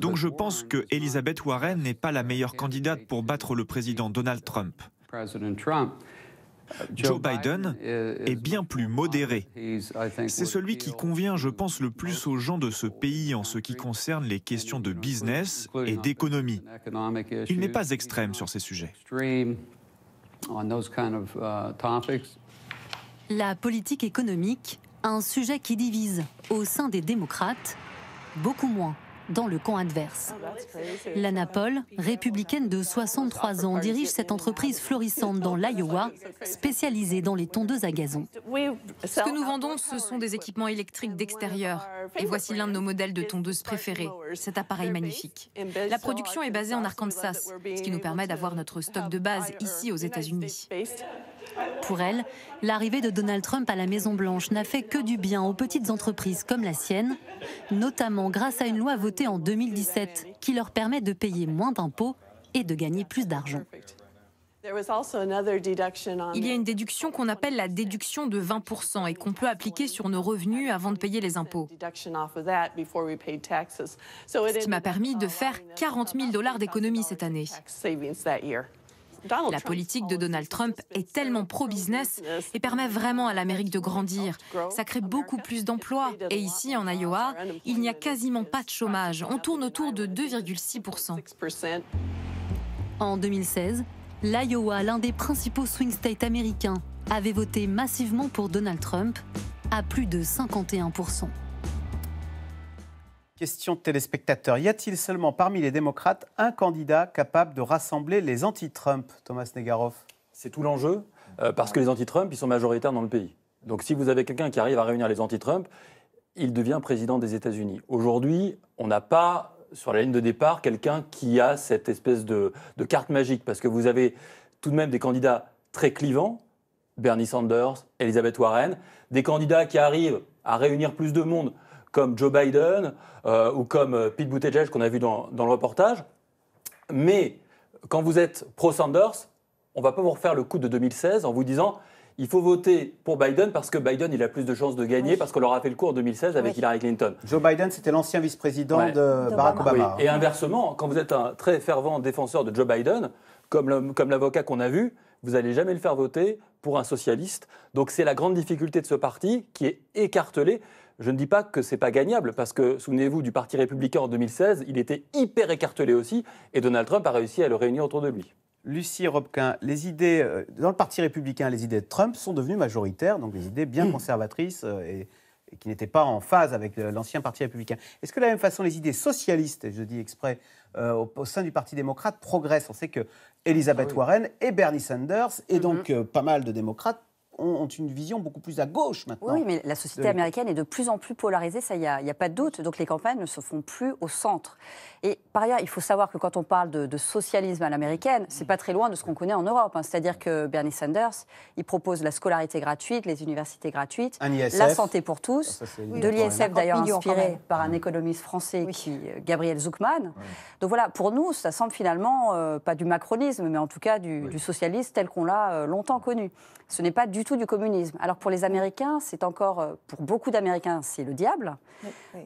Donc je pense que Elizabeth Warren n'est pas la meilleure candidate pour battre le président Donald Trump. Joe Biden est bien plus modéré. C'est celui qui convient, je pense, le plus aux gens de ce pays en ce qui concerne les questions de business et d'économie. Il n'est pas extrême sur ces sujets. Uh, La politique économique, un sujet qui divise au sein des démocrates, beaucoup moins dans le camp adverse. Lana Paul, républicaine de 63 ans, dirige cette entreprise florissante dans l'Iowa, spécialisée dans les tondeuses à gazon. Ce que nous vendons, ce sont des équipements électriques d'extérieur. Et voici l'un de nos modèles de tondeuses préférés, cet appareil magnifique. La production est basée en Arkansas, ce qui nous permet d'avoir notre stock de base ici aux États-Unis. Pour elle, l'arrivée de Donald Trump à la Maison-Blanche n'a fait que du bien aux petites entreprises comme la sienne, notamment grâce à une loi votée en 2017 qui leur permet de payer moins d'impôts et de gagner plus d'argent. Il y a une déduction qu'on appelle la déduction de 20% et qu'on peut appliquer sur nos revenus avant de payer les impôts. Ce qui m'a permis de faire 40 000 dollars d'économies cette année. La politique de Donald Trump est tellement pro-business et permet vraiment à l'Amérique de grandir. Ça crée beaucoup plus d'emplois. Et ici, en Iowa, il n'y a quasiment pas de chômage. On tourne autour de 2,6%. En 2016, l'Iowa, l'un des principaux swing states américains, avait voté massivement pour Donald Trump à plus de 51%. Question de téléspectateurs, Y a-t-il seulement parmi les démocrates un candidat capable de rassembler les anti-Trump, Thomas Negaroff C'est tout l'enjeu, euh, parce que les anti-Trump, ils sont majoritaires dans le pays. Donc si vous avez quelqu'un qui arrive à réunir les anti-Trump, il devient président des États-Unis. Aujourd'hui, on n'a pas sur la ligne de départ quelqu'un qui a cette espèce de, de carte magique, parce que vous avez tout de même des candidats très clivants, Bernie Sanders, Elizabeth Warren, des candidats qui arrivent à réunir plus de monde comme Joe Biden euh, ou comme euh, Pete Buttigieg qu'on a vu dans, le reportage. Mais quand vous êtes pro-Sanders, on va pas vous refaire le coup de 2016 en vous disant il faut voter pour Biden parce que Biden, il a plus de chances de gagner parce qu'on leur a fait le coup en 2016 avec Hillary Clinton. Joe Biden, c'était l'ancien vice-président de, Barack Obama. Et inversement, quand vous êtes un très fervent défenseur de Joe Biden, comme, comme l'avocat qu'on a vu, vous n'allez jamais le faire voter pour un socialiste. Donc c'est la grande difficulté de ce parti qui est écartelé. Je ne dis pas que ce n'est pas gagnable, parce que souvenez-vous du Parti républicain en 2016, il était hyper écartelé aussi, et Donald Trump a réussi à le réunir autour de lui. Lucie Robquin, euh, dans le Parti républicain, les idées de Trump sont devenues majoritaires, donc des idées bien mmh. conservatrices euh, et, qui n'étaient pas en phase avec euh, l'ancien Parti républicain. Est-ce que de la même façon, les idées socialistes, et je dis exprès, au, sein du Parti démocrate progressent On sait que Elizabeth ah Warren et Bernie Sanders, et mmh donc pas mal de démocrates, ont une vision beaucoup plus à gauche maintenant. Oui, mais la société américaine est de plus en plus polarisée, ça, il n'y a, a, pas de doute. Donc les campagnes ne se font plus au centre. Et par ailleurs, il faut savoir que quand on parle de, socialisme à l'américaine, c'est mm. pas très loin de ce qu'on connaît en Europe. Hein. C'est-à-dire que Bernie Sanders, il propose la scolarité gratuite, les universités gratuites, la santé pour tous, de l'ISF d'ailleurs inspiré par un mm. économiste français, qui, euh, Gabriel Zucman. Donc voilà, pour nous, ça semble finalement euh, pas du macronisme, mais en tout cas du, socialisme tel qu'on l'a euh, longtemps connu. Ce n'est pas du tout du communisme. Alors pour les Américains, c'est encore, pour beaucoup d'Américains, c'est le diable.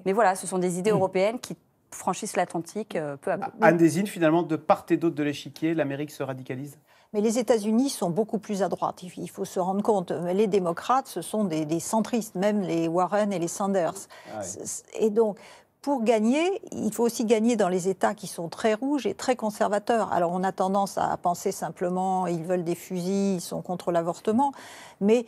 Mais voilà, ce sont des idées mm. européennes qui franchissent l'Atlantique euh, peu à peu. Anne Désine, finalement, de part et d'autre de l'échiquier, l'Amérique se radicalise mais les États-Unis sont beaucoup plus à droite, il faut se rendre compte. Les démocrates, ce sont des, centristes, même les Warren et les Sanders. Ah et donc, pour gagner, il faut aussi gagner dans les États qui sont très rouges et très conservateurs. Alors on a tendance à penser simplement ils veulent des fusils, ils sont contre l'avortement, mais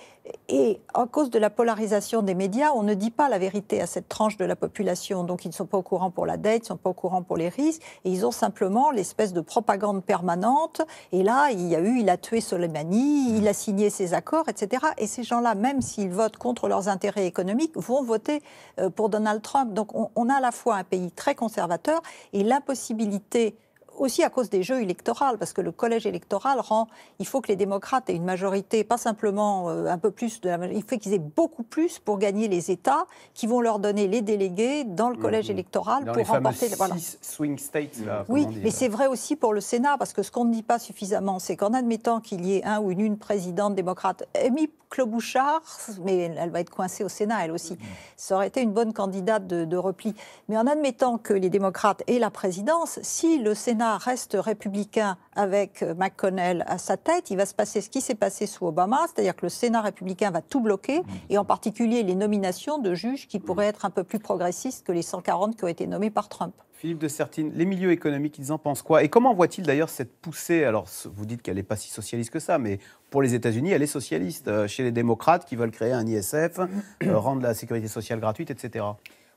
et à cause de la polarisation des médias, on ne dit pas la vérité à cette tranche de la population. Donc ils ne sont pas au courant pour la dette, ils ne sont pas au courant pour les risques, et ils ont simplement l'espèce de propagande permanente. Et là, il y a eu, il a tué Soleimani, il a signé ses accords, etc. Et ces gens-là, même s'ils votent contre leurs intérêts économiques, vont voter euh, pour Donald Trump. Donc on, on a la fois un pays très conservateur et l'impossibilité aussi à cause des jeux électoraux, parce que le collège électoral rend, il faut que les démocrates aient une majorité, pas simplement euh, un peu plus, de la, il faut qu'ils aient beaucoup plus pour gagner les États qui vont leur donner les délégués dans le collège mhm. électoral pour remporter. Six swing states. Là, oui, mais c'est vrai aussi pour le Sénat, parce que ce qu'on ne dit pas suffisamment, c'est qu'en admettant qu'il y ait un ou une, présidente démocrate, Amy Klobuchar, mais elle va être coincée au Sénat elle aussi, mhm. ça aurait été une bonne candidate de, de repli. Mais en admettant que les démocrates aient la présidence, si le Sénat reste républicain avec euh, McConnell à sa tête, il va se passer ce qui s'est passé sous Obama, c'est-à-dire que le Sénat républicain va tout bloquer, mmh. et en particulier les nominations de juges qui mmh. pourraient être un peu plus progressistes que les 140 qui ont été nommés par Trump. Philippe de Sertine, les milieux économiques, ils en pensent quoi Et comment voit-il d'ailleurs cette poussée Alors, vous dites qu'elle n'est pas si socialiste que ça, mais pour les États-Unis, elle est socialiste. Euh, chez les démocrates qui veulent créer un ISF, mmh. euh, rendre la sécurité sociale gratuite, etc.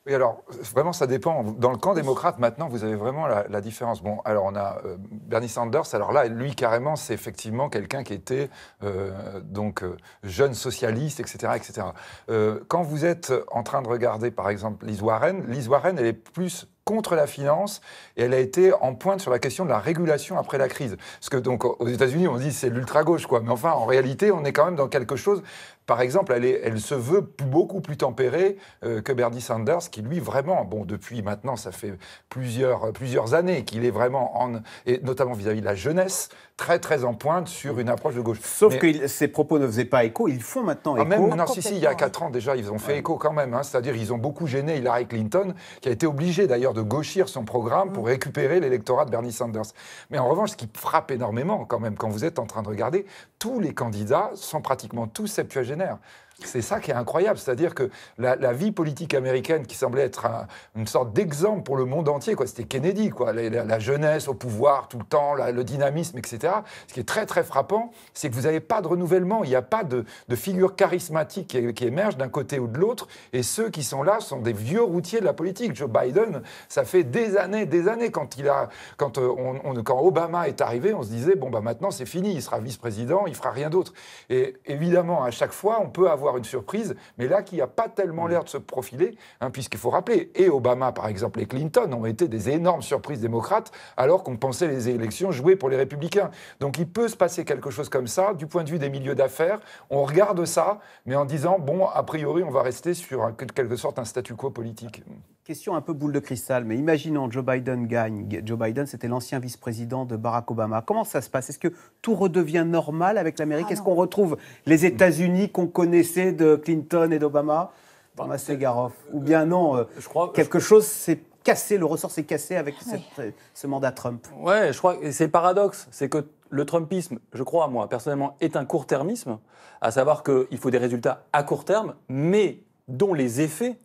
Oui, alors vraiment, ça dépend. Dans le camp démocrate, maintenant, vous avez vraiment la, la différence. Bon, alors on a euh, Bernie Sanders. Alors là, lui, carrément, c'est effectivement quelqu'un qui était euh, donc euh, jeune socialiste, etc., etc. Euh, quand vous êtes en train de regarder, par exemple, Liz Warren, Liz Warren, elle est plus contre la finance et elle a été en pointe sur la question de la régulation après la crise. Parce que donc aux États-Unis on dit c'est l'ultra gauche quoi, mais enfin en réalité on est quand même dans quelque chose par exemple, elle, elle se veut beaucoup plus tempérée euh, que Bernie Sanders, qui lui vraiment, bon, depuis maintenant, ça fait plusieurs, euh, plusieurs années qu'il est vraiment, en, et notamment vis-à-vis de la jeunesse, très très en pointe sur une approche de gauche. Sauf que ses propos ne faisaient pas écho, ils font maintenant ah, écho. Même, non, si, si, il y a 4 ans déjà, ils ont fait écho quand même, hein. c'est-à-dire ils ont beaucoup gêné Hillary Clinton, qui a été obligée d'ailleurs de gauchir son programme pour mm. récupérer l'électorat de Bernie Sanders. Mais en revanche, ce qui frappe énormément quand même, quand vous êtes en train de regarder, tous les candidats sont pratiquement tous septuagénaires actionnaires. C'est ça qui est incroyable, c'est-à-dire que la, vie politique américaine qui semblait être une sorte d'exemple pour le monde entier, quoi, c'était Kennedy, quoi, la, jeunesse au pouvoir tout le temps, le dynamisme, etc. Ce qui est très très frappant, c'est que vous n'avez pas de renouvellement, il n'y a pas de, figure charismatique qui, émerge d'un côté ou de l'autre, et ceux qui sont là sont des vieux routiers de la politique. Joe Biden, ça fait des années, des années quand il a, quand euh, on, Obama est arrivé, on se disait bon bah maintenant c'est fini, il sera vice-président, il fera rien d'autre. Et évidemment à chaque fois on peut avoir une surprise, mais là qui n'a pas tellement l'air de se profiler, hein, puisqu'il faut rappeler, et Obama par exemple et Clinton ont été des énormes surprises démocrates alors qu'on pensait les élections jouées pour les républicains. Donc il peut se passer quelque chose comme ça, du point de vue des milieux d'affaires, on regarde ça, mais en disant, bon, a priori, on va rester sur quelque sorte un statu quo politique. Question un peu boule de cristal, mais imaginons Joe Biden gagne. Joe Biden, c'était l'ancien vice-président de Barack Obama. Comment ça se passe Est-ce que tout redevient normal avec l'Amérique ah Est-ce qu'on retrouve les États-Unis qu'on connaissait de Clinton et d'Obama bah, Thomas Segarov Ou bien non, euh, je crois, quelque chose s'est cassé, le ressort s'est cassé avec euh, ce mandat Trump. Ouais, je crois que c'est paradoxe, c'est que le Trumpisme, je crois moi, personnellement, est un court-termisme, à savoir qu'il faut des résultats à court terme, mais dont les effets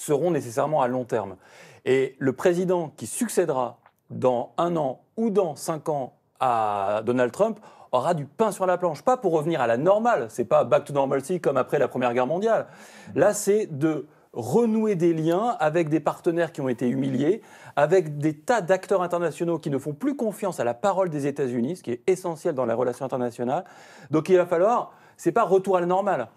seront nécessairement à long terme. Et le président qui succédera dans un an ou dans cinq ans à Donald Trump aura du pain sur la planche. Pas pour revenir à la normale, c'est pas back to normalcy comme après la Première Guerre mondiale. Là, c'est de renouer des liens avec des partenaires qui ont été humiliés, avec des tas d'acteurs internationaux qui ne font plus confiance à la parole des États-Unis, ce qui est essentiel dans la relation internationale. Donc il va falloir, c'est pas retour à la normale,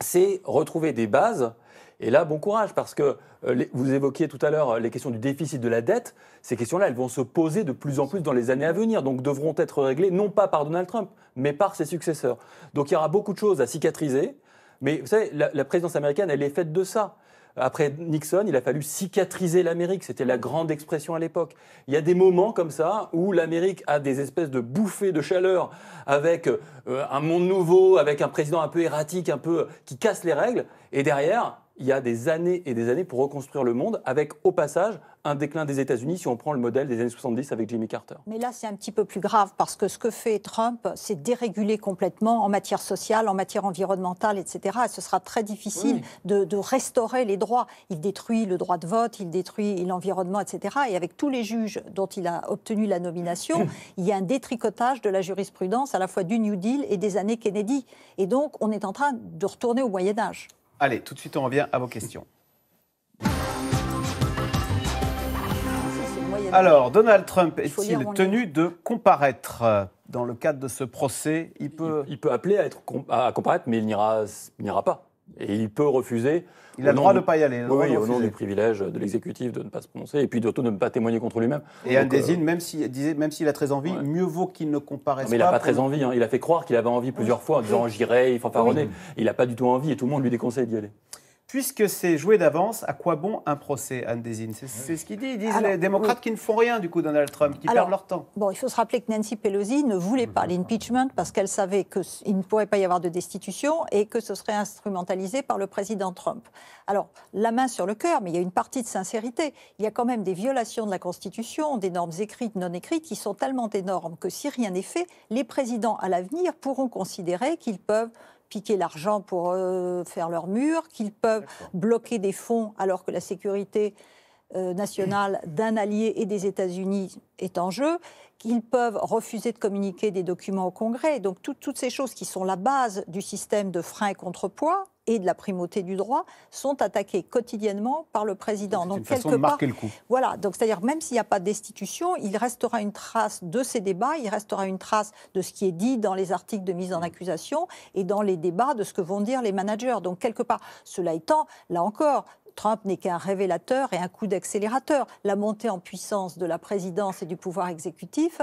c'est retrouver des bases et là, bon courage, parce que euh, vous évoquiez tout à l'heure euh, les questions du déficit de la dette. Ces questions-là, elles vont se poser de plus en plus dans les années à venir, donc devront être réglées non pas par Donald Trump, mais par ses successeurs. Donc il y aura beaucoup de choses à cicatriser. Mais vous savez, la, présidence américaine, elle est faite de ça. Après Nixon, il a fallu cicatriser l'Amérique. C'était la grande expression à l'époque. Il y a des moments comme ça où l'Amérique a des espèces de bouffées de chaleur avec euh, un monde nouveau, avec un président un peu erratique, un peu qui casse les règles. Et derrière, il y a des années et des années pour reconstruire le monde, avec au passage un déclin des États-Unis si on prend le modèle des années 70 avec Jimmy Carter. Mais là, c'est un petit peu plus grave parce que ce que fait Trump, c'est déréguler complètement en matière sociale, en matière environnementale, etc. Et ce sera très difficile de, de, restaurer les droits. Il détruit le droit de vote, il détruit l'environnement, etc. Et avec tous les juges dont il a obtenu la nomination, il y a un détricotage de la jurisprudence à la fois du New Deal et des années Kennedy. Et donc, on est en train de retourner au Moyen Âge. Allez, tout de suite, on revient à vos questions. Alors, Donald Trump est-il tenu de comparaître dans le cadre de ce procès il peut... Il, peut appeler à, être, à comparaître, mais il n'ira pas. Et il peut refuser. Il a le droit de ne pas y aller. oui, au nom du privilège de l'exécutif de ne pas se prononcer et puis surtout de ne pas témoigner contre lui-même. Et Andésine, euh, même s'il même s'il a très envie, mieux vaut qu'il ne comparaisse pas. Mais il n'a pas très envie. Hein. Il a fait croire qu'il avait envie plusieurs fois en disant j'irai, il fanfaronnait. Il n'a pas du tout envie et tout le monde lui déconseille d'y aller. Puisque c'est joué d'avance, à quoi bon un procès, Anne C'est ce qu'ils disent. Ils disent les démocrates qui ne font rien du coup Donald Trump, qui perdent leur temps. Bon, il faut se rappeler que Nancy Pelosi ne voulait pas mhm. l'impeachment parce qu'elle savait qu'il ne pourrait pas y avoir de destitution et que ce serait instrumentalisé par le président Trump. Alors, la main sur le cœur, mais il y a une partie de sincérité. Il y a quand même des violations de la Constitution, des normes écrites, non écrites, qui sont tellement énormes que si rien n'est fait, les présidents à l'avenir pourront considérer qu'ils peuvent piquer l'argent pour euh, faire leur mur, qu'ils peuvent bloquer des fonds alors que la sécurité euh, nationale d'un allié et des États-Unis est en jeu, qu'ils peuvent refuser de communiquer des documents au Congrès. Donc toutes ces choses qui sont la base du système de frein et contrepoids et de la primauté du droit sont attaquées quotidiennement par le président. Donc, quelque part, Voilà, donc c'est-à-dire même s'il n'y a pas de destitution, il restera une trace de ces débats, il restera une trace de ce qui est dit dans les articles de mise en accusation et dans les débats de ce que vont dire les managers. Donc quelque part, cela étant, là encore, Trump n'est qu'un révélateur et un coup d'accélérateur. La montée en puissance de la présidence et du pouvoir exécutif,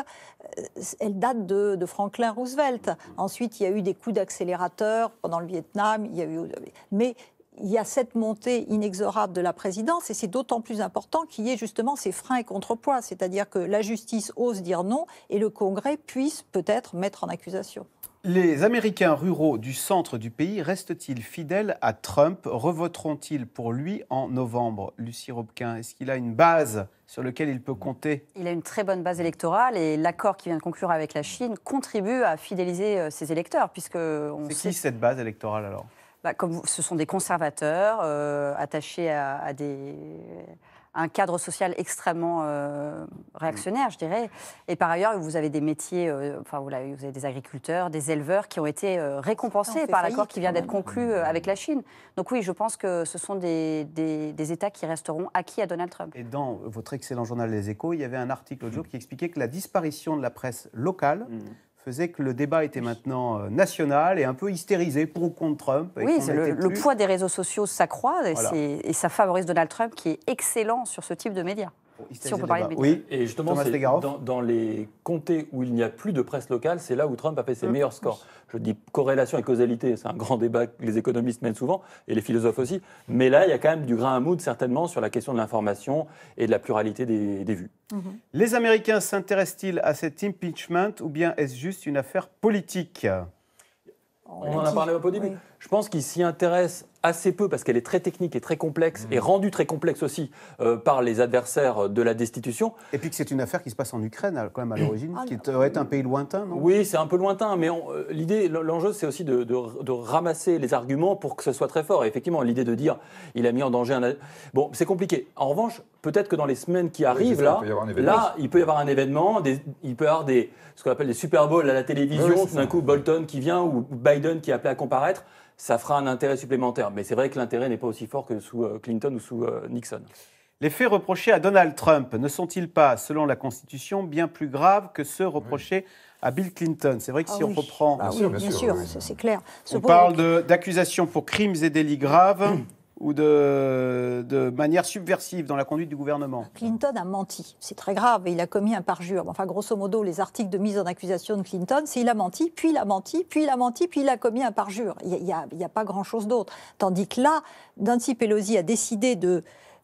euh, elle date de, Franklin Roosevelt. Ensuite, il y a eu des coups d'accélérateur pendant le Vietnam. Il mais il y a cette montée inexorable de la présidence et c'est d'autant plus important qu'il y ait justement ces freins et contrepoids, c'est-à-dire que la justice ose dire non et le Congrès puisse peut-être mettre en accusation. Les Américains ruraux du centre du pays restent-ils fidèles à Trump Revoteront-ils pour lui en novembre Lucie Robquin, est-ce qu'il a une base sur laquelle il peut compter Il a une très bonne base électorale et l'accord qui vient de conclure avec la Chine contribue à fidéliser euh, ses électeurs. puisque C'est sait... qui cette base électorale alors bah, comme ce sont des conservateurs euh, attachés à des un cadre social extrêmement euh, réactionnaire, je dirais. Et par ailleurs, vous avez des métiers, euh, enfin, vous avez, des agriculteurs, des éleveurs qui ont été euh, récompensés ah, par l'accord qui vient d'être conclu avec la Chine. Donc oui, je pense que ce sont des, États qui resteront acquis à Donald Trump. Et dans votre excellent journal Les Échos, il y avait un article l'autre qui expliquait que la disparition de la presse locale mmh faisait que le débat était maintenant euh, national et un peu hystérisé pour ou contre Trump. oui, le, poids des réseaux sociaux s'accroît et, et, ça favorise Donald Trump qui est excellent sur ce type de médias si on peut parler Oui, et justement, dans, les comtés où il n'y a plus de presse locale, c'est là où Trump a fait ses mmh. meilleurs scores. Je dis corrélation et causalité, c'est un grand débat que les économistes mènent souvent, et les philosophes aussi. Mais là, il y a quand même du grain à moudre, certainement, sur la question de l'information et de la pluralité des, vues. Mmh. Les Américains s'intéressent-ils à cet impeachment ou bien est-ce juste une affaire politique on, en a parlé un peu au début. Je pense qu'ils s'y intéressent assez peu parce qu'elle est très technique et très complexe et mmh. rendue très complexe aussi euh, par les adversaires de la destitution. Et puis que c'est une affaire qui se passe en Ukraine quand même à l'origine, ah, qui devrait être un pays lointain, non Oui, c'est un peu lointain, mais euh, l'idée, l'enjeu, c'est aussi de, ramasser les arguments pour que ce soit très fort. Et effectivement, l'idée de dire il a mis en danger un. Bon, c'est compliqué. En revanche, peut-être que dans les semaines qui arrivent, là, il là, il peut y avoir un événement, il peut y avoir des, ce qu'on appelle des Super Bowls à la télévision, tout d'un coup Bolton qui vient ou Biden qui est appelé à comparaître ça fera un intérêt supplémentaire. Mais c'est vrai que l'intérêt n'est pas aussi fort que sous euh, Clinton ou sous euh, Nixon. Les faits reprochés à Donald Trump ne sont-ils pas, selon la Constitution, bien plus graves que ceux reprochés à Bill Clinton C'est vrai que ah si on reprend. Ah oui, bien, sûr, c'est clair. on parle d'accusations pour crimes et délits graves. ou de, manière subversive dans la conduite du gouvernement. Clinton a menti. C'est très grave. Il a commis un parjure. Enfin, grosso modo, les articles de mise en accusation de Clinton, c'est il a menti, puis il a menti, puis il a menti, puis il a commis un parjure. Il n'y a, a, pas grand-chose d'autre. Tandis que là, Nancy Pelosi a décidé de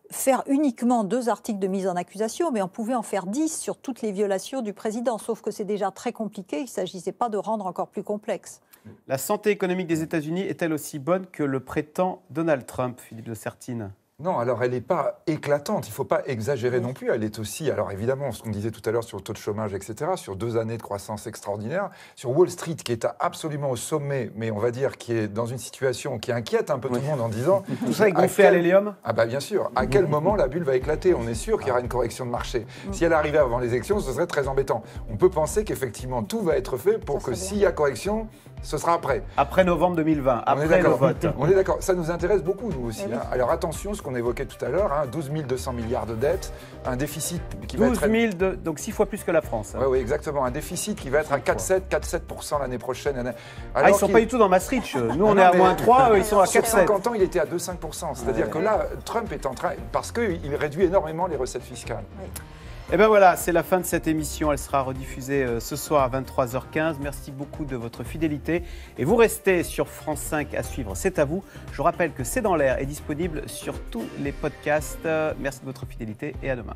faire uniquement deux articles de mise en accusation, mais on pouvait en faire dix sur toutes les violations du président, sauf que c'est déjà très compliqué, il ne s'agissait pas de rendre encore plus complexe. La santé économique des États-Unis est-elle aussi bonne que le prétend Donald Trump, Philippe de Sertine non, alors elle n'est pas éclatante, il ne faut pas exagérer non plus. Elle est aussi, alors évidemment, ce qu'on disait tout à l'heure sur le taux de chômage, etc., sur deux années de croissance extraordinaire, sur Wall Street qui est absolument au sommet, mais on va dire qui est dans une situation qui inquiète un peu tout le monde en disant... tout ça est gonflé à l'hélium Ah bah bien sûr, à quel moment la bulle va éclater On est sûr qu'il y aura une correction de marché. Mm. Si elle arrivait avant les élections, ce serait très embêtant. On peut penser qu'effectivement tout va être fait pour que s'il y a correction, ce sera après. Après novembre 2020, on après le vote. On est d'accord. Ça nous intéresse beaucoup, nous aussi. Eh hein. Alors attention, ce qu'on évoquait tout à l'heure, 12 hein, 200 milliards de dettes, un déficit qui va être... 000 donc 6 fois plus que la France. Oui, exactement. Un déficit qui va être à 4,7, 4,7% l'année prochaine. Ah, ils ne sont pas du tout dans Maastricht. Nous, ah on est à moins 3, ils sont à 4,7. Sur 50 ans, il était à 2,5%. C'est-à-dire que là, Trump est en train... Parce qu'il réduit énormément les recettes fiscales. Oui. Et eh bien voilà, c'est la fin de cette émission. Elle sera rediffusée euh, ce soir à 23h15. Merci beaucoup de votre fidélité. Et vous restez sur France 5 à suivre. C'est à vous. Je rappelle que C'est dans l'air est disponible sur tous les podcasts. Euh, merci de votre fidélité et à demain.